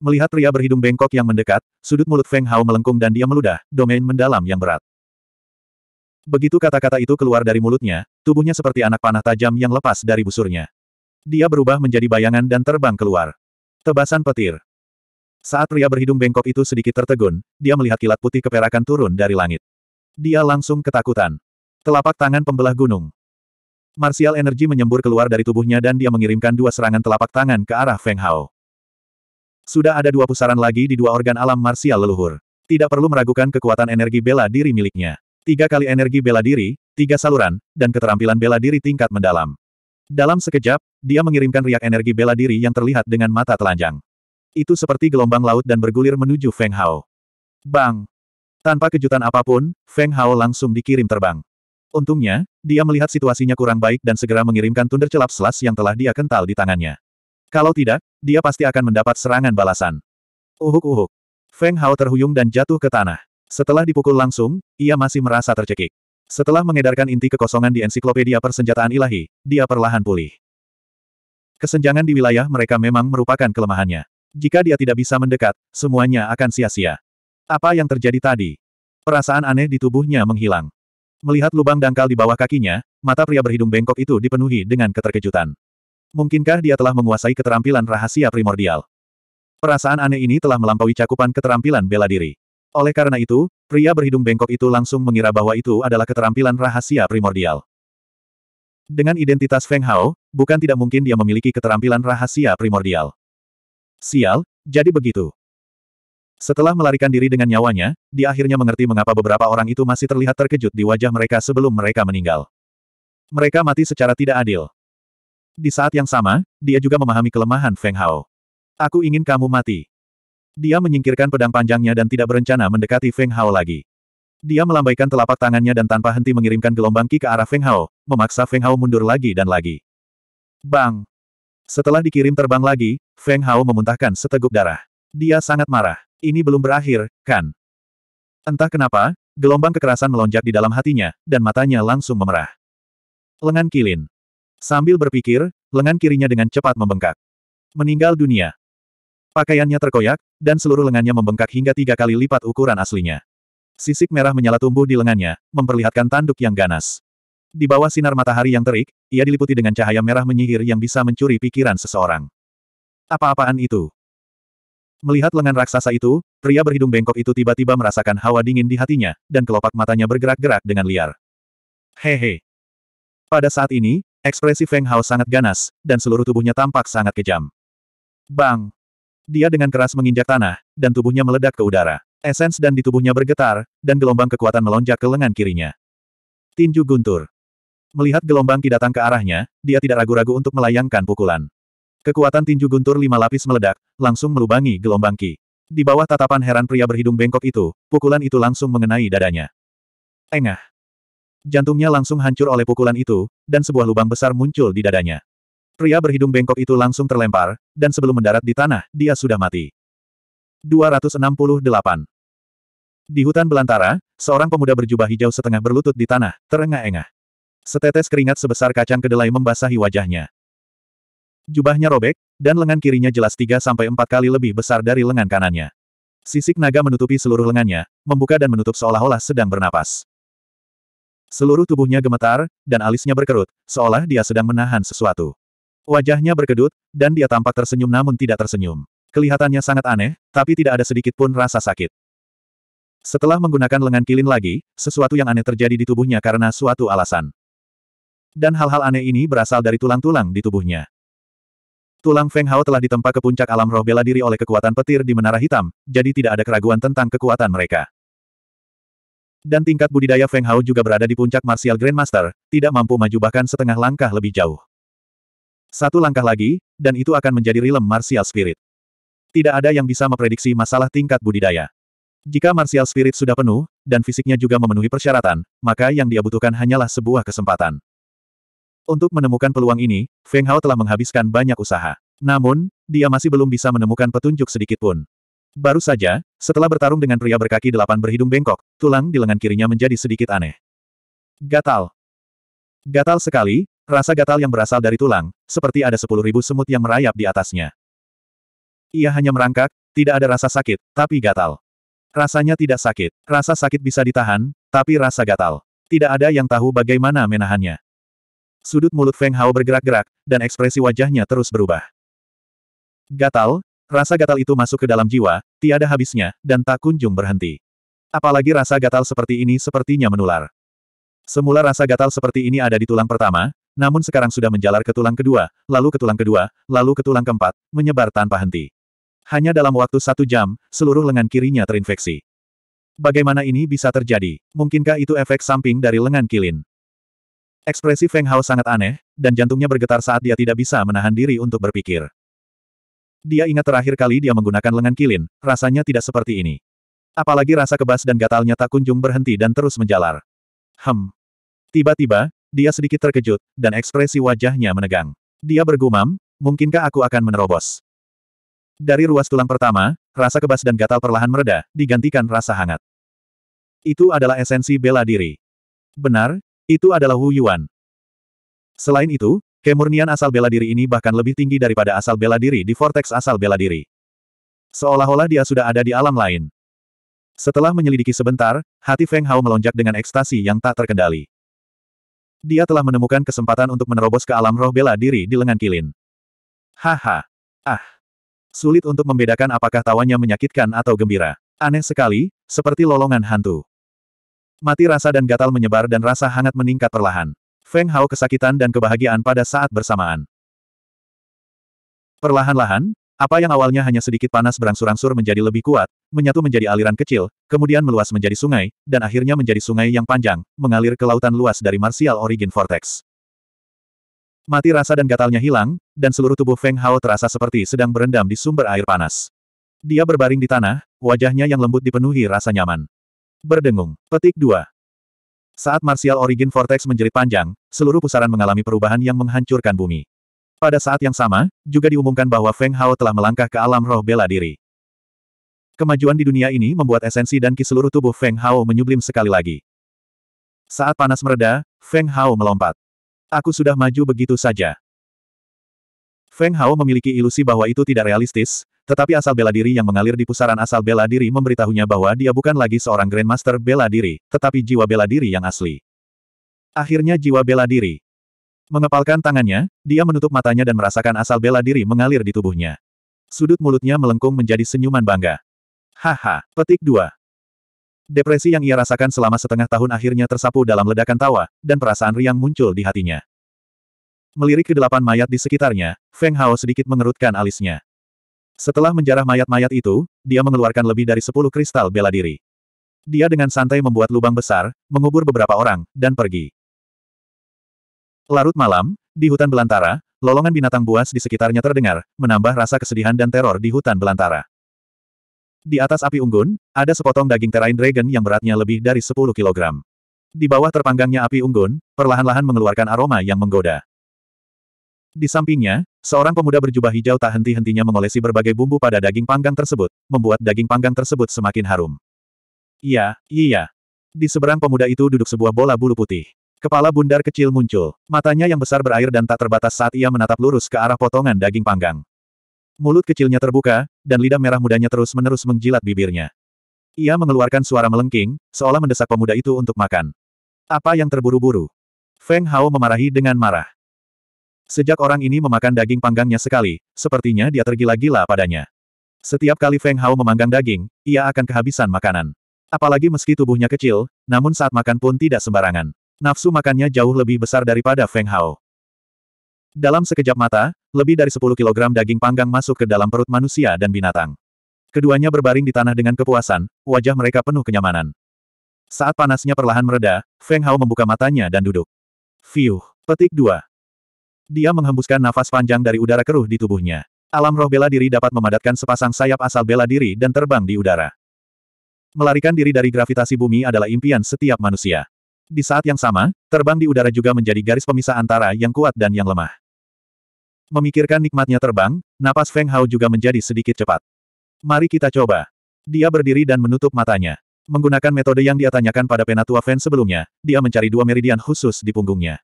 Melihat pria berhidung bengkok yang mendekat, sudut mulut Feng Hao melengkung dan dia meludah, domain mendalam yang berat. Begitu kata-kata itu keluar dari mulutnya, tubuhnya seperti anak panah tajam yang lepas dari busurnya. Dia berubah menjadi bayangan dan terbang keluar. Tebasan petir. Saat pria berhidung bengkok itu sedikit tertegun, dia melihat kilat putih keperakan turun dari langit. Dia langsung ketakutan. Telapak tangan pembelah gunung. Martial energi menyembur keluar dari tubuhnya dan dia mengirimkan dua serangan telapak tangan ke arah Feng Hao. Sudah ada dua pusaran lagi di dua organ alam martial leluhur. Tidak perlu meragukan kekuatan energi bela diri miliknya tiga kali energi bela diri, tiga saluran, dan keterampilan bela diri tingkat mendalam. Dalam sekejap, dia mengirimkan riak energi bela diri yang terlihat dengan mata telanjang. Itu seperti gelombang laut dan bergulir menuju Feng Hao. Bang! Tanpa kejutan apapun, Feng Hao langsung dikirim terbang. Untungnya, dia melihat situasinya kurang baik dan segera mengirimkan tunder celap selas yang telah dia kental di tangannya. Kalau tidak, dia pasti akan mendapat serangan balasan. Uhuk-uhuk. Feng Hao terhuyung dan jatuh ke tanah. Setelah dipukul langsung, ia masih merasa tercekik. Setelah mengedarkan inti kekosongan di ensiklopedia persenjataan ilahi, dia perlahan pulih. Kesenjangan di wilayah mereka memang merupakan kelemahannya. Jika dia tidak bisa mendekat, semuanya akan sia-sia. Apa yang terjadi tadi? Perasaan aneh di tubuhnya menghilang. Melihat lubang dangkal di bawah kakinya, mata pria berhidung bengkok itu dipenuhi dengan keterkejutan. Mungkinkah dia telah menguasai keterampilan rahasia primordial? Perasaan aneh ini telah melampaui cakupan keterampilan bela diri. Oleh karena itu, pria berhidung bengkok itu langsung mengira bahwa itu adalah keterampilan rahasia primordial. Dengan identitas Feng Hao, bukan tidak mungkin dia memiliki keterampilan rahasia primordial. Sial, jadi begitu. Setelah melarikan diri dengan nyawanya, dia akhirnya mengerti mengapa beberapa orang itu masih terlihat terkejut di wajah mereka sebelum mereka meninggal. Mereka mati secara tidak adil. Di saat yang sama, dia juga memahami kelemahan Feng Hao. Aku ingin kamu mati. Dia menyingkirkan pedang panjangnya dan tidak berencana mendekati Feng Hao lagi. Dia melambaikan telapak tangannya dan tanpa henti mengirimkan gelombang ki ke arah Feng Hao, memaksa Feng Hao mundur lagi dan lagi. Bang! Setelah dikirim terbang lagi, Feng Hao memuntahkan seteguk darah. Dia sangat marah. Ini belum berakhir, kan? Entah kenapa, gelombang kekerasan melonjak di dalam hatinya, dan matanya langsung memerah. Lengan kilin. Sambil berpikir, lengan kirinya dengan cepat membengkak. Meninggal dunia. Pakaiannya terkoyak, dan seluruh lengannya membengkak hingga tiga kali lipat ukuran aslinya. Sisik merah menyala tumbuh di lengannya, memperlihatkan tanduk yang ganas. Di bawah sinar matahari yang terik, ia diliputi dengan cahaya merah menyihir yang bisa mencuri pikiran seseorang. Apa-apaan itu? Melihat lengan raksasa itu, pria berhidung bengkok itu tiba-tiba merasakan hawa dingin di hatinya, dan kelopak matanya bergerak-gerak dengan liar. Hehe. Pada saat ini, ekspresi Feng Hao sangat ganas, dan seluruh tubuhnya tampak sangat kejam. Bang! Dia dengan keras menginjak tanah, dan tubuhnya meledak ke udara. Esens dan di tubuhnya bergetar, dan gelombang kekuatan melonjak ke lengan kirinya. Tinju guntur. Melihat gelombang ki datang ke arahnya, dia tidak ragu-ragu untuk melayangkan pukulan. Kekuatan tinju guntur lima lapis meledak, langsung melubangi gelombang ki. Di bawah tatapan heran pria berhidung bengkok itu, pukulan itu langsung mengenai dadanya. Engah. Jantungnya langsung hancur oleh pukulan itu, dan sebuah lubang besar muncul di dadanya. Pria berhidung bengkok itu langsung terlempar, dan sebelum mendarat di tanah, dia sudah mati. 268. Di hutan belantara, seorang pemuda berjubah hijau setengah berlutut di tanah, terengah-engah. Setetes keringat sebesar kacang kedelai membasahi wajahnya. Jubahnya robek, dan lengan kirinya jelas 3-4 kali lebih besar dari lengan kanannya. Sisik naga menutupi seluruh lengannya, membuka dan menutup seolah-olah sedang bernapas. Seluruh tubuhnya gemetar, dan alisnya berkerut, seolah dia sedang menahan sesuatu. Wajahnya berkedut, dan dia tampak tersenyum namun tidak tersenyum. Kelihatannya sangat aneh, tapi tidak ada sedikit pun rasa sakit. Setelah menggunakan lengan kilin lagi, sesuatu yang aneh terjadi di tubuhnya karena suatu alasan. Dan hal-hal aneh ini berasal dari tulang-tulang di tubuhnya. Tulang Feng Hao telah ditempa ke puncak alam roh bela diri oleh kekuatan petir di Menara Hitam, jadi tidak ada keraguan tentang kekuatan mereka. Dan tingkat budidaya Feng Hao juga berada di puncak Martial Grandmaster, tidak mampu maju bahkan setengah langkah lebih jauh. Satu langkah lagi, dan itu akan menjadi Rilem martial spirit. Tidak ada yang bisa memprediksi masalah tingkat budidaya. Jika martial spirit sudah penuh, dan fisiknya juga memenuhi persyaratan, maka yang dia butuhkan hanyalah sebuah kesempatan. Untuk menemukan peluang ini, Feng Hao telah menghabiskan banyak usaha. Namun, dia masih belum bisa menemukan petunjuk sedikit pun. Baru saja, setelah bertarung dengan pria berkaki delapan berhidung bengkok, tulang di lengan kirinya menjadi sedikit aneh. Gatal. Gatal sekali, Rasa gatal yang berasal dari tulang, seperti ada sepuluh ribu semut yang merayap di atasnya. Ia hanya merangkak, tidak ada rasa sakit, tapi gatal. Rasanya tidak sakit. Rasa sakit bisa ditahan, tapi rasa gatal. Tidak ada yang tahu bagaimana menahannya. Sudut mulut Feng Hao bergerak-gerak, dan ekspresi wajahnya terus berubah. Gatal, rasa gatal itu masuk ke dalam jiwa, tiada habisnya, dan tak kunjung berhenti. Apalagi rasa gatal seperti ini sepertinya menular. Semula rasa gatal seperti ini ada di tulang pertama, namun sekarang sudah menjalar ke tulang kedua, lalu ke tulang kedua, lalu ke tulang keempat, menyebar tanpa henti. Hanya dalam waktu satu jam, seluruh lengan kirinya terinfeksi. Bagaimana ini bisa terjadi? Mungkinkah itu efek samping dari lengan kilin? Ekspresi Feng Hao sangat aneh, dan jantungnya bergetar saat dia tidak bisa menahan diri untuk berpikir. Dia ingat terakhir kali dia menggunakan lengan kilin, rasanya tidak seperti ini. Apalagi rasa kebas dan gatalnya tak kunjung berhenti dan terus menjalar. Hem. Tiba-tiba, dia sedikit terkejut, dan ekspresi wajahnya menegang. Dia bergumam, mungkinkah aku akan menerobos? Dari ruas tulang pertama, rasa kebas dan gatal perlahan mereda, digantikan rasa hangat. Itu adalah esensi bela diri. Benar, itu adalah Wu Yuan. Selain itu, kemurnian asal bela diri ini bahkan lebih tinggi daripada asal bela diri di vortex asal bela diri. Seolah-olah dia sudah ada di alam lain. Setelah menyelidiki sebentar, hati Feng Hao melonjak dengan ekstasi yang tak terkendali. Dia telah menemukan kesempatan untuk menerobos ke alam roh bela diri di lengan Kilin. Haha. Ah. Sulit untuk membedakan apakah tawanya menyakitkan atau gembira. Aneh sekali, seperti lolongan hantu. Mati rasa dan gatal menyebar dan rasa hangat meningkat perlahan. Feng Hao kesakitan dan kebahagiaan pada saat bersamaan. Perlahan-lahan, apa yang awalnya hanya sedikit panas berangsur-angsur menjadi lebih kuat, menyatu menjadi aliran kecil, kemudian meluas menjadi sungai, dan akhirnya menjadi sungai yang panjang, mengalir ke lautan luas dari Martial Origin Vortex. Mati rasa dan gatalnya hilang, dan seluruh tubuh Feng Hao terasa seperti sedang berendam di sumber air panas. Dia berbaring di tanah, wajahnya yang lembut dipenuhi rasa nyaman. Berdengung. Petik 2. Saat Martial Origin Vortex menjerit panjang, seluruh pusaran mengalami perubahan yang menghancurkan bumi. Pada saat yang sama, juga diumumkan bahwa Feng Hao telah melangkah ke alam roh bela diri. Kemajuan di dunia ini membuat esensi dan ki seluruh tubuh Feng Hao menyublim sekali lagi. Saat panas mereda, Feng Hao melompat. Aku sudah maju begitu saja. Feng Hao memiliki ilusi bahwa itu tidak realistis, tetapi asal bela diri yang mengalir di pusaran asal bela diri memberitahunya bahwa dia bukan lagi seorang Grandmaster bela diri, tetapi jiwa bela diri yang asli. Akhirnya jiwa bela diri. Mengepalkan tangannya, dia menutup matanya dan merasakan asal bela diri mengalir di tubuhnya. Sudut mulutnya melengkung menjadi senyuman bangga. Haha, petik dua. Depresi yang ia rasakan selama setengah tahun akhirnya tersapu dalam ledakan tawa, dan perasaan riang muncul di hatinya. Melirik ke delapan mayat di sekitarnya, Feng Hao sedikit mengerutkan alisnya. Setelah menjarah mayat-mayat itu, dia mengeluarkan lebih dari sepuluh kristal bela diri. Dia dengan santai membuat lubang besar, mengubur beberapa orang, dan pergi. Larut malam, di hutan belantara, lolongan binatang buas di sekitarnya terdengar, menambah rasa kesedihan dan teror di hutan belantara. Di atas api unggun, ada sepotong daging terain dragon yang beratnya lebih dari 10 kg. Di bawah terpanggangnya api unggun, perlahan-lahan mengeluarkan aroma yang menggoda. Di sampingnya, seorang pemuda berjubah hijau tak henti-hentinya mengolesi berbagai bumbu pada daging panggang tersebut, membuat daging panggang tersebut semakin harum. Iya, iya. Di seberang pemuda itu duduk sebuah bola bulu putih. Kepala bundar kecil muncul. Matanya yang besar berair dan tak terbatas saat ia menatap lurus ke arah potongan daging panggang. Mulut kecilnya terbuka, dan lidah merah mudanya terus-menerus mengjilat bibirnya. Ia mengeluarkan suara melengking, seolah mendesak pemuda itu untuk makan. Apa yang terburu-buru? Feng Hao memarahi dengan marah. Sejak orang ini memakan daging panggangnya sekali, sepertinya dia tergila-gila padanya. Setiap kali Feng Hao memanggang daging, ia akan kehabisan makanan. Apalagi meski tubuhnya kecil, namun saat makan pun tidak sembarangan. Nafsu makannya jauh lebih besar daripada Feng Hao. Dalam sekejap mata, lebih dari 10 kilogram daging panggang masuk ke dalam perut manusia dan binatang. Keduanya berbaring di tanah dengan kepuasan, wajah mereka penuh kenyamanan. Saat panasnya perlahan mereda, Feng Hao membuka matanya dan duduk. Fiuh, petik dua. Dia menghembuskan nafas panjang dari udara keruh di tubuhnya. Alam roh bela diri dapat memadatkan sepasang sayap asal bela diri dan terbang di udara. Melarikan diri dari gravitasi bumi adalah impian setiap manusia. Di saat yang sama, terbang di udara juga menjadi garis pemisah antara yang kuat dan yang lemah. Memikirkan nikmatnya terbang, napas Feng Hao juga menjadi sedikit cepat. Mari kita coba. Dia berdiri dan menutup matanya. Menggunakan metode yang dia tanyakan pada penatua Feng sebelumnya, dia mencari dua meridian khusus di punggungnya.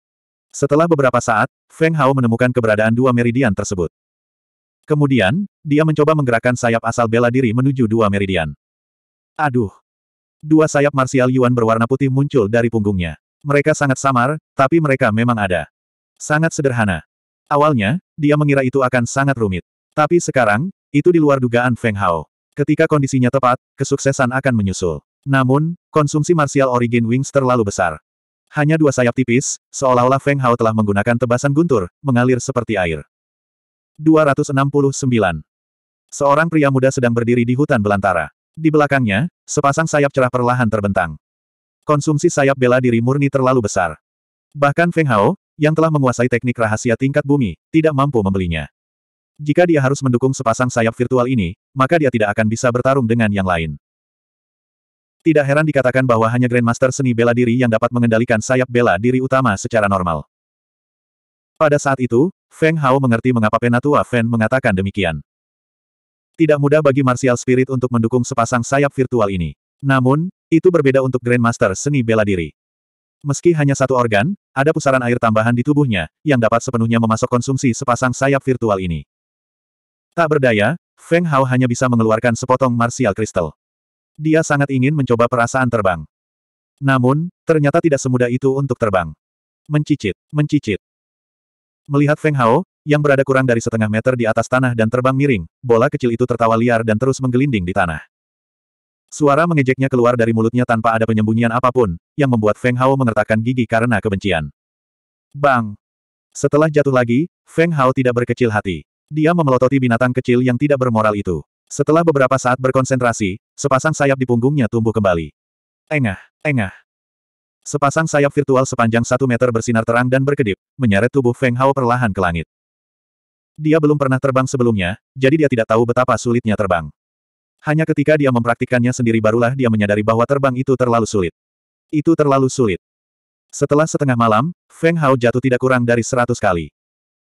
Setelah beberapa saat, Feng Hao menemukan keberadaan dua meridian tersebut. Kemudian, dia mencoba menggerakkan sayap asal bela diri menuju dua meridian. Aduh, Dua sayap marsial Yuan berwarna putih muncul dari punggungnya. Mereka sangat samar, tapi mereka memang ada. Sangat sederhana. Awalnya, dia mengira itu akan sangat rumit. Tapi sekarang, itu di luar dugaan Feng Hao. Ketika kondisinya tepat, kesuksesan akan menyusul. Namun, konsumsi martial origin wings terlalu besar. Hanya dua sayap tipis, seolah-olah Feng Hao telah menggunakan tebasan guntur, mengalir seperti air. 269. Seorang pria muda sedang berdiri di hutan belantara. Di belakangnya, sepasang sayap cerah perlahan terbentang. Konsumsi sayap bela diri murni terlalu besar. Bahkan Feng Hao, yang telah menguasai teknik rahasia tingkat bumi, tidak mampu membelinya. Jika dia harus mendukung sepasang sayap virtual ini, maka dia tidak akan bisa bertarung dengan yang lain. Tidak heran dikatakan bahwa hanya Grandmaster seni bela diri yang dapat mengendalikan sayap bela diri utama secara normal. Pada saat itu, Feng Hao mengerti mengapa Penatua Fan mengatakan demikian. Tidak mudah bagi Martial Spirit untuk mendukung sepasang sayap virtual ini. Namun, itu berbeda untuk Grandmaster seni bela diri. Meski hanya satu organ, ada pusaran air tambahan di tubuhnya, yang dapat sepenuhnya memasok konsumsi sepasang sayap virtual ini. Tak berdaya, Feng Hao hanya bisa mengeluarkan sepotong Martial Crystal. Dia sangat ingin mencoba perasaan terbang. Namun, ternyata tidak semudah itu untuk terbang. Mencicit, mencicit. Melihat Feng Hao, yang berada kurang dari setengah meter di atas tanah dan terbang miring, bola kecil itu tertawa liar dan terus menggelinding di tanah. Suara mengejeknya keluar dari mulutnya tanpa ada penyembunyian apapun, yang membuat Feng Hao mengertakkan gigi karena kebencian. Bang! Setelah jatuh lagi, Feng Hao tidak berkecil hati. Dia memelototi binatang kecil yang tidak bermoral itu. Setelah beberapa saat berkonsentrasi, sepasang sayap di punggungnya tumbuh kembali. Engah, engah. Sepasang sayap virtual sepanjang satu meter bersinar terang dan berkedip, menyeret tubuh Feng Hao perlahan ke langit. Dia belum pernah terbang sebelumnya, jadi dia tidak tahu betapa sulitnya terbang. Hanya ketika dia mempraktikkannya sendiri barulah dia menyadari bahwa terbang itu terlalu sulit. Itu terlalu sulit. Setelah setengah malam, Feng Hao jatuh tidak kurang dari seratus kali.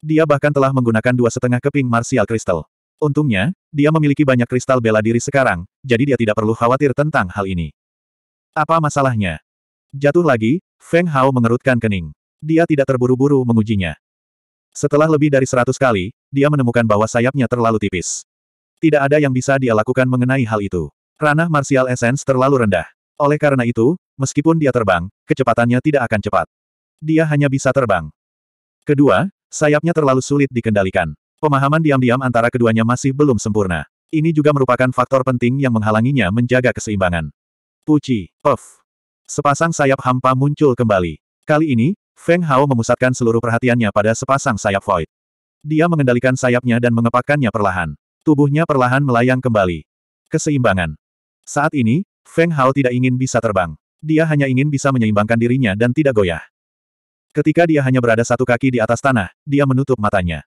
Dia bahkan telah menggunakan dua setengah keping martial kristal. Untungnya, dia memiliki banyak kristal bela diri sekarang, jadi dia tidak perlu khawatir tentang hal ini. Apa masalahnya? Jatuh lagi, Feng Hao mengerutkan kening. Dia tidak terburu-buru mengujinya. Setelah lebih dari seratus kali, dia menemukan bahwa sayapnya terlalu tipis. Tidak ada yang bisa dia lakukan mengenai hal itu. Ranah Martial Essence terlalu rendah. Oleh karena itu, meskipun dia terbang, kecepatannya tidak akan cepat. Dia hanya bisa terbang. Kedua, sayapnya terlalu sulit dikendalikan. Pemahaman diam-diam antara keduanya masih belum sempurna. Ini juga merupakan faktor penting yang menghalanginya menjaga keseimbangan. Puci, puff. Sepasang sayap hampa muncul kembali. Kali ini, Feng Hao memusatkan seluruh perhatiannya pada sepasang sayap void. Dia mengendalikan sayapnya dan mengepakkannya perlahan. Tubuhnya perlahan melayang kembali. Keseimbangan. Saat ini, Feng Hao tidak ingin bisa terbang. Dia hanya ingin bisa menyeimbangkan dirinya dan tidak goyah. Ketika dia hanya berada satu kaki di atas tanah, dia menutup matanya.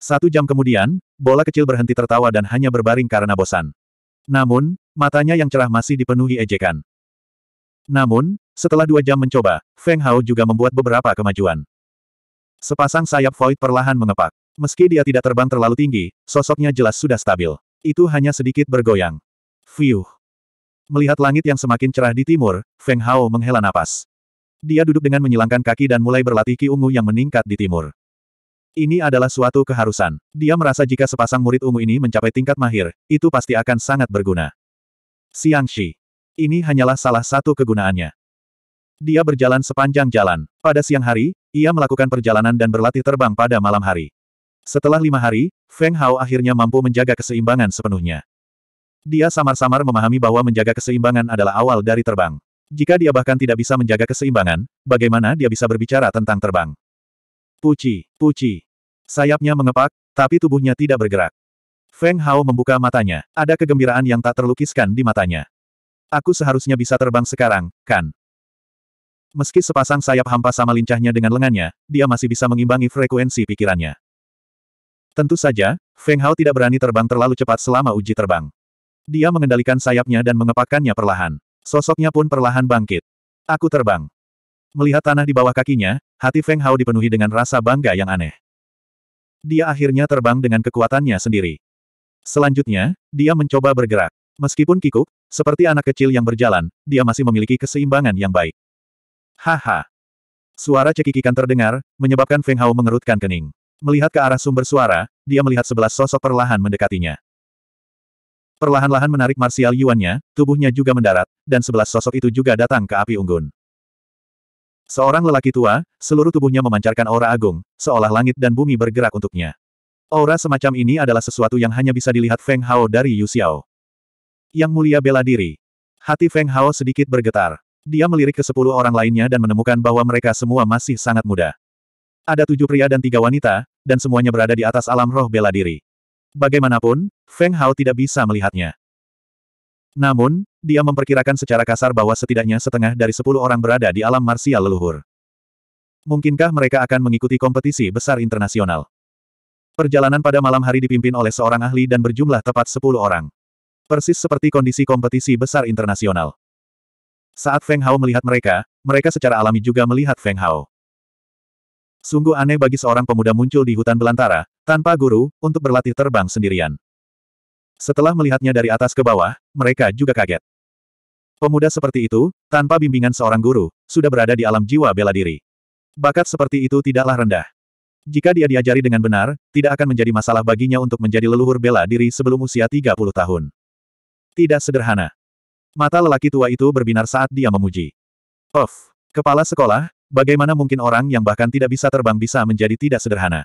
Satu jam kemudian, bola kecil berhenti tertawa dan hanya berbaring karena bosan. Namun, matanya yang cerah masih dipenuhi ejekan. Namun, setelah dua jam mencoba, Feng Hao juga membuat beberapa kemajuan. Sepasang sayap Void perlahan mengepak. Meski dia tidak terbang terlalu tinggi, sosoknya jelas sudah stabil. Itu hanya sedikit bergoyang. Fiuh. Melihat langit yang semakin cerah di timur, Feng Hao menghela napas. Dia duduk dengan menyilangkan kaki dan mulai berlatih ki ungu yang meningkat di timur. Ini adalah suatu keharusan. Dia merasa jika sepasang murid ungu ini mencapai tingkat mahir, itu pasti akan sangat berguna. Siang Shi. Ini hanyalah salah satu kegunaannya. Dia berjalan sepanjang jalan. Pada siang hari, ia melakukan perjalanan dan berlatih terbang pada malam hari. Setelah lima hari, Feng Hao akhirnya mampu menjaga keseimbangan sepenuhnya. Dia samar-samar memahami bahwa menjaga keseimbangan adalah awal dari terbang. Jika dia bahkan tidak bisa menjaga keseimbangan, bagaimana dia bisa berbicara tentang terbang? Puci, puci. Sayapnya mengepak, tapi tubuhnya tidak bergerak. Feng Hao membuka matanya. Ada kegembiraan yang tak terlukiskan di matanya. Aku seharusnya bisa terbang sekarang, kan? Meski sepasang sayap hampa sama lincahnya dengan lengannya, dia masih bisa mengimbangi frekuensi pikirannya. Tentu saja, Feng Hao tidak berani terbang terlalu cepat selama uji terbang. Dia mengendalikan sayapnya dan mengepakkannya perlahan. Sosoknya pun perlahan bangkit. Aku terbang. Melihat tanah di bawah kakinya, hati Feng Hao dipenuhi dengan rasa bangga yang aneh. Dia akhirnya terbang dengan kekuatannya sendiri. Selanjutnya, dia mencoba bergerak. Meskipun kikuk, seperti anak kecil yang berjalan, dia masih memiliki keseimbangan yang baik. Haha. Suara cekikikan terdengar, menyebabkan Feng Hao mengerutkan kening. Melihat ke arah sumber suara, dia melihat sebelas sosok perlahan mendekatinya. Perlahan-lahan menarik marsial Yuannya, tubuhnya juga mendarat, dan sebelas sosok itu juga datang ke api unggun. Seorang lelaki tua, seluruh tubuhnya memancarkan aura agung, seolah langit dan bumi bergerak untuknya. Aura semacam ini adalah sesuatu yang hanya bisa dilihat Feng Hao dari Yu Xiao. Yang mulia bela diri. Hati Feng Hao sedikit bergetar. Dia melirik ke sepuluh orang lainnya dan menemukan bahwa mereka semua masih sangat muda. Ada tujuh pria dan tiga wanita, dan semuanya berada di atas alam roh bela diri. Bagaimanapun, Feng Hao tidak bisa melihatnya. Namun, dia memperkirakan secara kasar bahwa setidaknya setengah dari sepuluh orang berada di alam marsial leluhur. Mungkinkah mereka akan mengikuti kompetisi besar internasional? Perjalanan pada malam hari dipimpin oleh seorang ahli dan berjumlah tepat sepuluh orang. Persis seperti kondisi kompetisi besar internasional. Saat Feng Hao melihat mereka, mereka secara alami juga melihat Feng Hao. Sungguh aneh bagi seorang pemuda muncul di hutan belantara, tanpa guru, untuk berlatih terbang sendirian. Setelah melihatnya dari atas ke bawah, mereka juga kaget. Pemuda seperti itu, tanpa bimbingan seorang guru, sudah berada di alam jiwa bela diri. Bakat seperti itu tidaklah rendah. Jika dia diajari dengan benar, tidak akan menjadi masalah baginya untuk menjadi leluhur bela diri sebelum usia 30 tahun. Tidak sederhana. Mata lelaki tua itu berbinar saat dia memuji. Of, kepala sekolah, bagaimana mungkin orang yang bahkan tidak bisa terbang bisa menjadi tidak sederhana?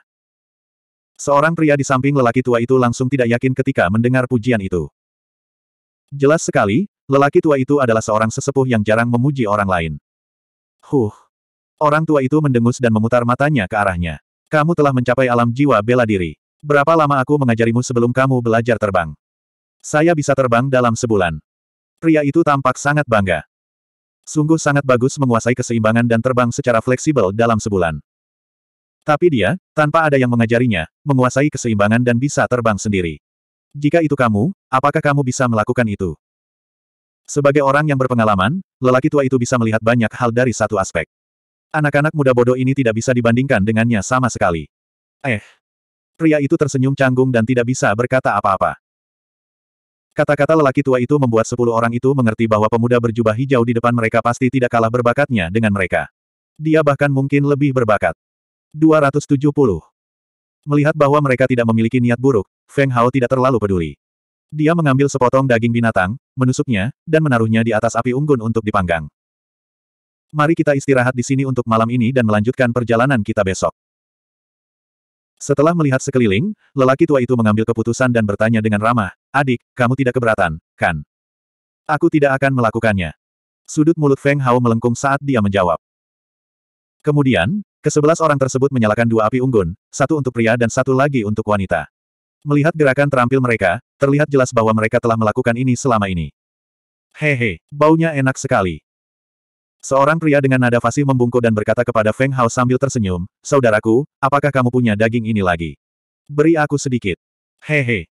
Seorang pria di samping lelaki tua itu langsung tidak yakin ketika mendengar pujian itu. Jelas sekali, lelaki tua itu adalah seorang sesepuh yang jarang memuji orang lain. Huh. Orang tua itu mendengus dan memutar matanya ke arahnya. Kamu telah mencapai alam jiwa bela diri. Berapa lama aku mengajarimu sebelum kamu belajar terbang? Saya bisa terbang dalam sebulan. Pria itu tampak sangat bangga. Sungguh sangat bagus menguasai keseimbangan dan terbang secara fleksibel dalam sebulan. Tapi dia, tanpa ada yang mengajarinya, menguasai keseimbangan dan bisa terbang sendiri. Jika itu kamu, apakah kamu bisa melakukan itu? Sebagai orang yang berpengalaman, lelaki tua itu bisa melihat banyak hal dari satu aspek. Anak-anak muda bodoh ini tidak bisa dibandingkan dengannya sama sekali. Eh, Pria itu tersenyum canggung dan tidak bisa berkata apa-apa. Kata-kata lelaki tua itu membuat sepuluh orang itu mengerti bahwa pemuda berjubah hijau di depan mereka pasti tidak kalah berbakatnya dengan mereka. Dia bahkan mungkin lebih berbakat. 270. Melihat bahwa mereka tidak memiliki niat buruk, Feng Hao tidak terlalu peduli. Dia mengambil sepotong daging binatang, menusuknya, dan menaruhnya di atas api unggun untuk dipanggang. Mari kita istirahat di sini untuk malam ini dan melanjutkan perjalanan kita besok. Setelah melihat sekeliling, lelaki tua itu mengambil keputusan dan bertanya dengan ramah, Adik, kamu tidak keberatan, kan? Aku tidak akan melakukannya. Sudut mulut Feng Hao melengkung saat dia menjawab. Kemudian, kesebelas orang tersebut menyalakan dua api unggun, satu untuk pria dan satu lagi untuk wanita. Melihat gerakan terampil mereka, terlihat jelas bahwa mereka telah melakukan ini selama ini. Hehe, baunya enak sekali. Seorang pria dengan nada fasih membungkuk dan berkata kepada Feng Hao sambil tersenyum, Saudaraku, apakah kamu punya daging ini lagi? Beri aku sedikit. Hehe.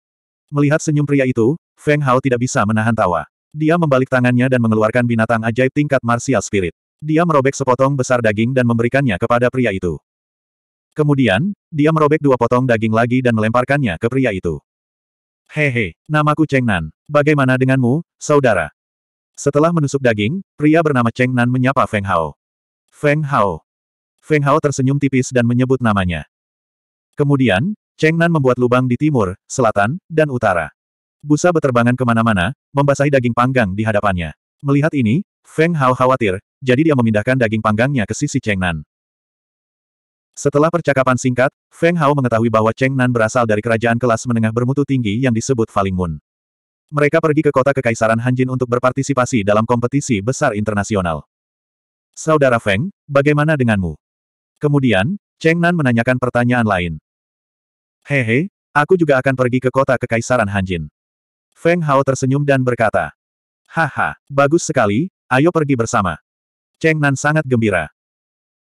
Melihat senyum pria itu, Feng Hao tidak bisa menahan tawa. Dia membalik tangannya dan mengeluarkan binatang ajaib tingkat martial spirit. Dia merobek sepotong besar daging dan memberikannya kepada pria itu. Kemudian, dia merobek dua potong daging lagi dan melemparkannya ke pria itu. Hehe, namaku Cheng Nan. Bagaimana denganmu, saudara? Setelah menusuk daging, pria bernama Cheng Nan menyapa Feng Hao. Feng Hao. Feng Hao tersenyum tipis dan menyebut namanya. Kemudian, Cheng Nan membuat lubang di timur, selatan, dan utara. Busa beterbangan kemana-mana, membasahi daging panggang di hadapannya. Melihat ini, Feng Hao khawatir, jadi dia memindahkan daging panggangnya ke sisi Cheng Nan. Setelah percakapan singkat, Feng Hao mengetahui bahwa Cheng Nan berasal dari kerajaan kelas menengah bermutu tinggi yang disebut Falingun. Mereka pergi ke kota Kekaisaran Hanjin untuk berpartisipasi dalam kompetisi besar internasional. Saudara Feng, bagaimana denganmu? Kemudian, Cheng Nan menanyakan pertanyaan lain. Hehe, aku juga akan pergi ke kota Kekaisaran Hanjin. Feng Hao tersenyum dan berkata, Haha, bagus sekali, ayo pergi bersama. Cheng Nan sangat gembira.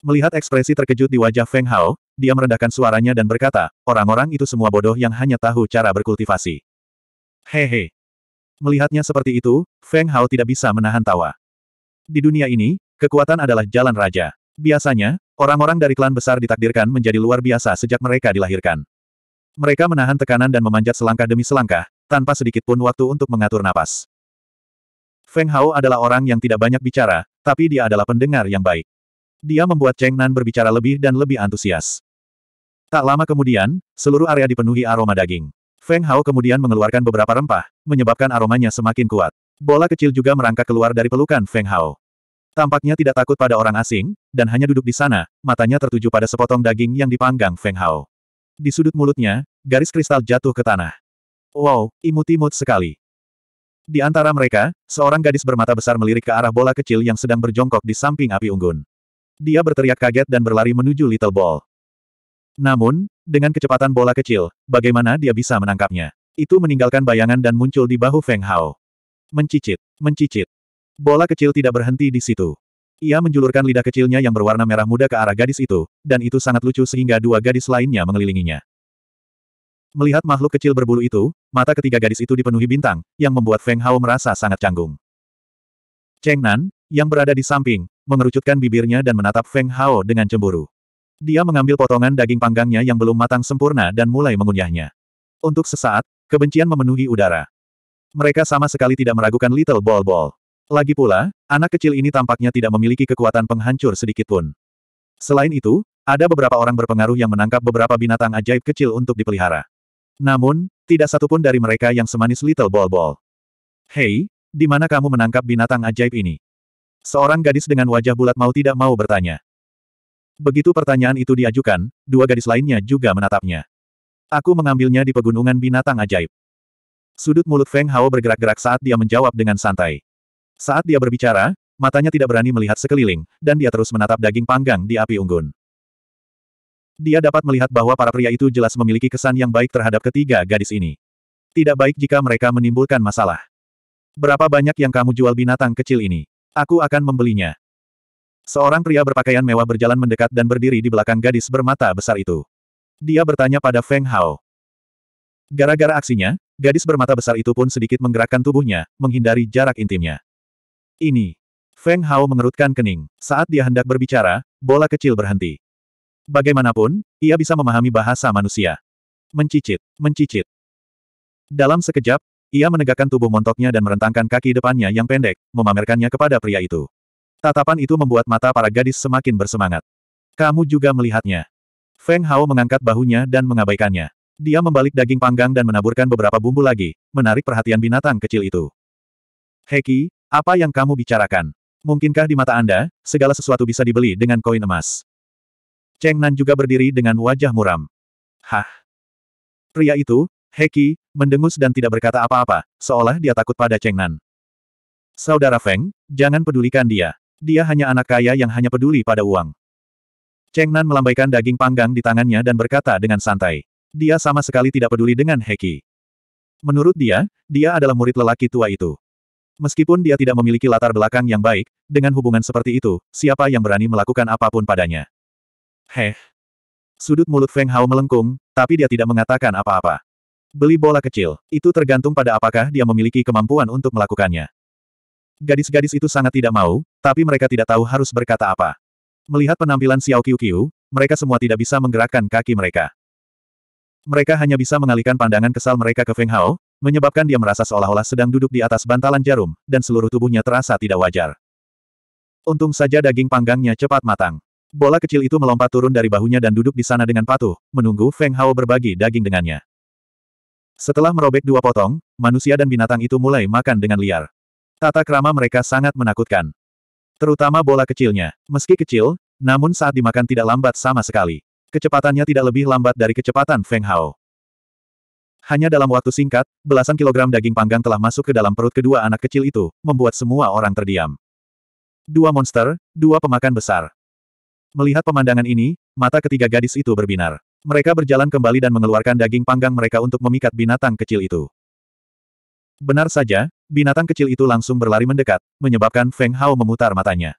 Melihat ekspresi terkejut di wajah Feng Hao, dia merendahkan suaranya dan berkata, orang-orang itu semua bodoh yang hanya tahu cara berkultivasi. Hehe, Melihatnya seperti itu, Feng Hao tidak bisa menahan tawa. Di dunia ini, kekuatan adalah jalan raja. Biasanya, orang-orang dari klan besar ditakdirkan menjadi luar biasa sejak mereka dilahirkan. Mereka menahan tekanan dan memanjat selangkah demi selangkah, tanpa sedikit pun waktu untuk mengatur napas. Feng Hao adalah orang yang tidak banyak bicara, tapi dia adalah pendengar yang baik. Dia membuat Cheng Nan berbicara lebih dan lebih antusias. Tak lama kemudian, seluruh area dipenuhi aroma daging. Feng Hao kemudian mengeluarkan beberapa rempah, menyebabkan aromanya semakin kuat. Bola kecil juga merangkak keluar dari pelukan Feng Hao. Tampaknya tidak takut pada orang asing, dan hanya duduk di sana, matanya tertuju pada sepotong daging yang dipanggang Feng Hao. Di sudut mulutnya, garis kristal jatuh ke tanah. Wow, imut-imut sekali. Di antara mereka, seorang gadis bermata besar melirik ke arah bola kecil yang sedang berjongkok di samping api unggun. Dia berteriak kaget dan berlari menuju Little Ball. Namun, dengan kecepatan bola kecil, bagaimana dia bisa menangkapnya? Itu meninggalkan bayangan dan muncul di bahu Feng Hao. Mencicit, mencicit. Bola kecil tidak berhenti di situ. Ia menjulurkan lidah kecilnya yang berwarna merah muda ke arah gadis itu, dan itu sangat lucu sehingga dua gadis lainnya mengelilinginya. Melihat makhluk kecil berbulu itu, mata ketiga gadis itu dipenuhi bintang, yang membuat Feng Hao merasa sangat canggung. Cheng Nan, yang berada di samping, mengerucutkan bibirnya dan menatap Feng Hao dengan cemburu. Dia mengambil potongan daging panggangnya yang belum matang sempurna dan mulai mengunyahnya. Untuk sesaat, Kebencian memenuhi udara. Mereka sama sekali tidak meragukan Little Ball Ball. Lagi pula, anak kecil ini tampaknya tidak memiliki kekuatan penghancur sedikitpun. Selain itu, ada beberapa orang berpengaruh yang menangkap beberapa binatang ajaib kecil untuk dipelihara. Namun, tidak satu pun dari mereka yang semanis Little Ball Ball. Hei, di mana kamu menangkap binatang ajaib ini? Seorang gadis dengan wajah bulat mau tidak mau bertanya. Begitu pertanyaan itu diajukan, dua gadis lainnya juga menatapnya. Aku mengambilnya di pegunungan binatang ajaib. Sudut mulut Feng Hao bergerak-gerak saat dia menjawab dengan santai. Saat dia berbicara, matanya tidak berani melihat sekeliling, dan dia terus menatap daging panggang di api unggun. Dia dapat melihat bahwa para pria itu jelas memiliki kesan yang baik terhadap ketiga gadis ini. Tidak baik jika mereka menimbulkan masalah. Berapa banyak yang kamu jual binatang kecil ini? Aku akan membelinya. Seorang pria berpakaian mewah berjalan mendekat dan berdiri di belakang gadis bermata besar itu. Dia bertanya pada Feng Hao. Gara-gara aksinya, gadis bermata besar itu pun sedikit menggerakkan tubuhnya, menghindari jarak intimnya. Ini. Feng Hao mengerutkan kening. Saat dia hendak berbicara, bola kecil berhenti. Bagaimanapun, ia bisa memahami bahasa manusia. Mencicit, mencicit. Dalam sekejap, ia menegakkan tubuh montoknya dan merentangkan kaki depannya yang pendek, memamerkannya kepada pria itu. Tatapan itu membuat mata para gadis semakin bersemangat. Kamu juga melihatnya. Feng Hao mengangkat bahunya dan mengabaikannya. Dia membalik daging panggang dan menaburkan beberapa bumbu lagi, menarik perhatian binatang kecil itu. Heki, apa yang kamu bicarakan? Mungkinkah di mata Anda, segala sesuatu bisa dibeli dengan koin emas? Cheng Nan juga berdiri dengan wajah muram. Hah? Pria itu, Heki, mendengus dan tidak berkata apa-apa, seolah dia takut pada Cheng Nan. Saudara Feng, jangan pedulikan dia. Dia hanya anak kaya yang hanya peduli pada uang. Cheng Nan melambaikan daging panggang di tangannya dan berkata dengan santai. Dia sama sekali tidak peduli dengan Heki. Menurut dia, dia adalah murid lelaki tua itu. Meskipun dia tidak memiliki latar belakang yang baik, dengan hubungan seperti itu, siapa yang berani melakukan apapun padanya? Heh. Sudut mulut Feng Hao melengkung, tapi dia tidak mengatakan apa-apa. Beli bola kecil, itu tergantung pada apakah dia memiliki kemampuan untuk melakukannya. Gadis-gadis itu sangat tidak mau, tapi mereka tidak tahu harus berkata apa. Melihat penampilan Xiao Qiu, mereka semua tidak bisa menggerakkan kaki mereka. Mereka hanya bisa mengalihkan pandangan kesal mereka ke Feng Hao, menyebabkan dia merasa seolah-olah sedang duduk di atas bantalan jarum, dan seluruh tubuhnya terasa tidak wajar. Untung saja daging panggangnya cepat matang. Bola kecil itu melompat turun dari bahunya dan duduk di sana dengan patuh, menunggu Feng Hao berbagi daging dengannya. Setelah merobek dua potong, manusia dan binatang itu mulai makan dengan liar. Tata kerama mereka sangat menakutkan. Terutama bola kecilnya. Meski kecil, namun saat dimakan tidak lambat sama sekali. Kecepatannya tidak lebih lambat dari kecepatan Feng Hao. Hanya dalam waktu singkat, belasan kilogram daging panggang telah masuk ke dalam perut kedua anak kecil itu, membuat semua orang terdiam. Dua monster, dua pemakan besar. Melihat pemandangan ini, mata ketiga gadis itu berbinar. Mereka berjalan kembali dan mengeluarkan daging panggang mereka untuk memikat binatang kecil itu. Benar saja, Binatang kecil itu langsung berlari mendekat, menyebabkan Feng Hao memutar matanya.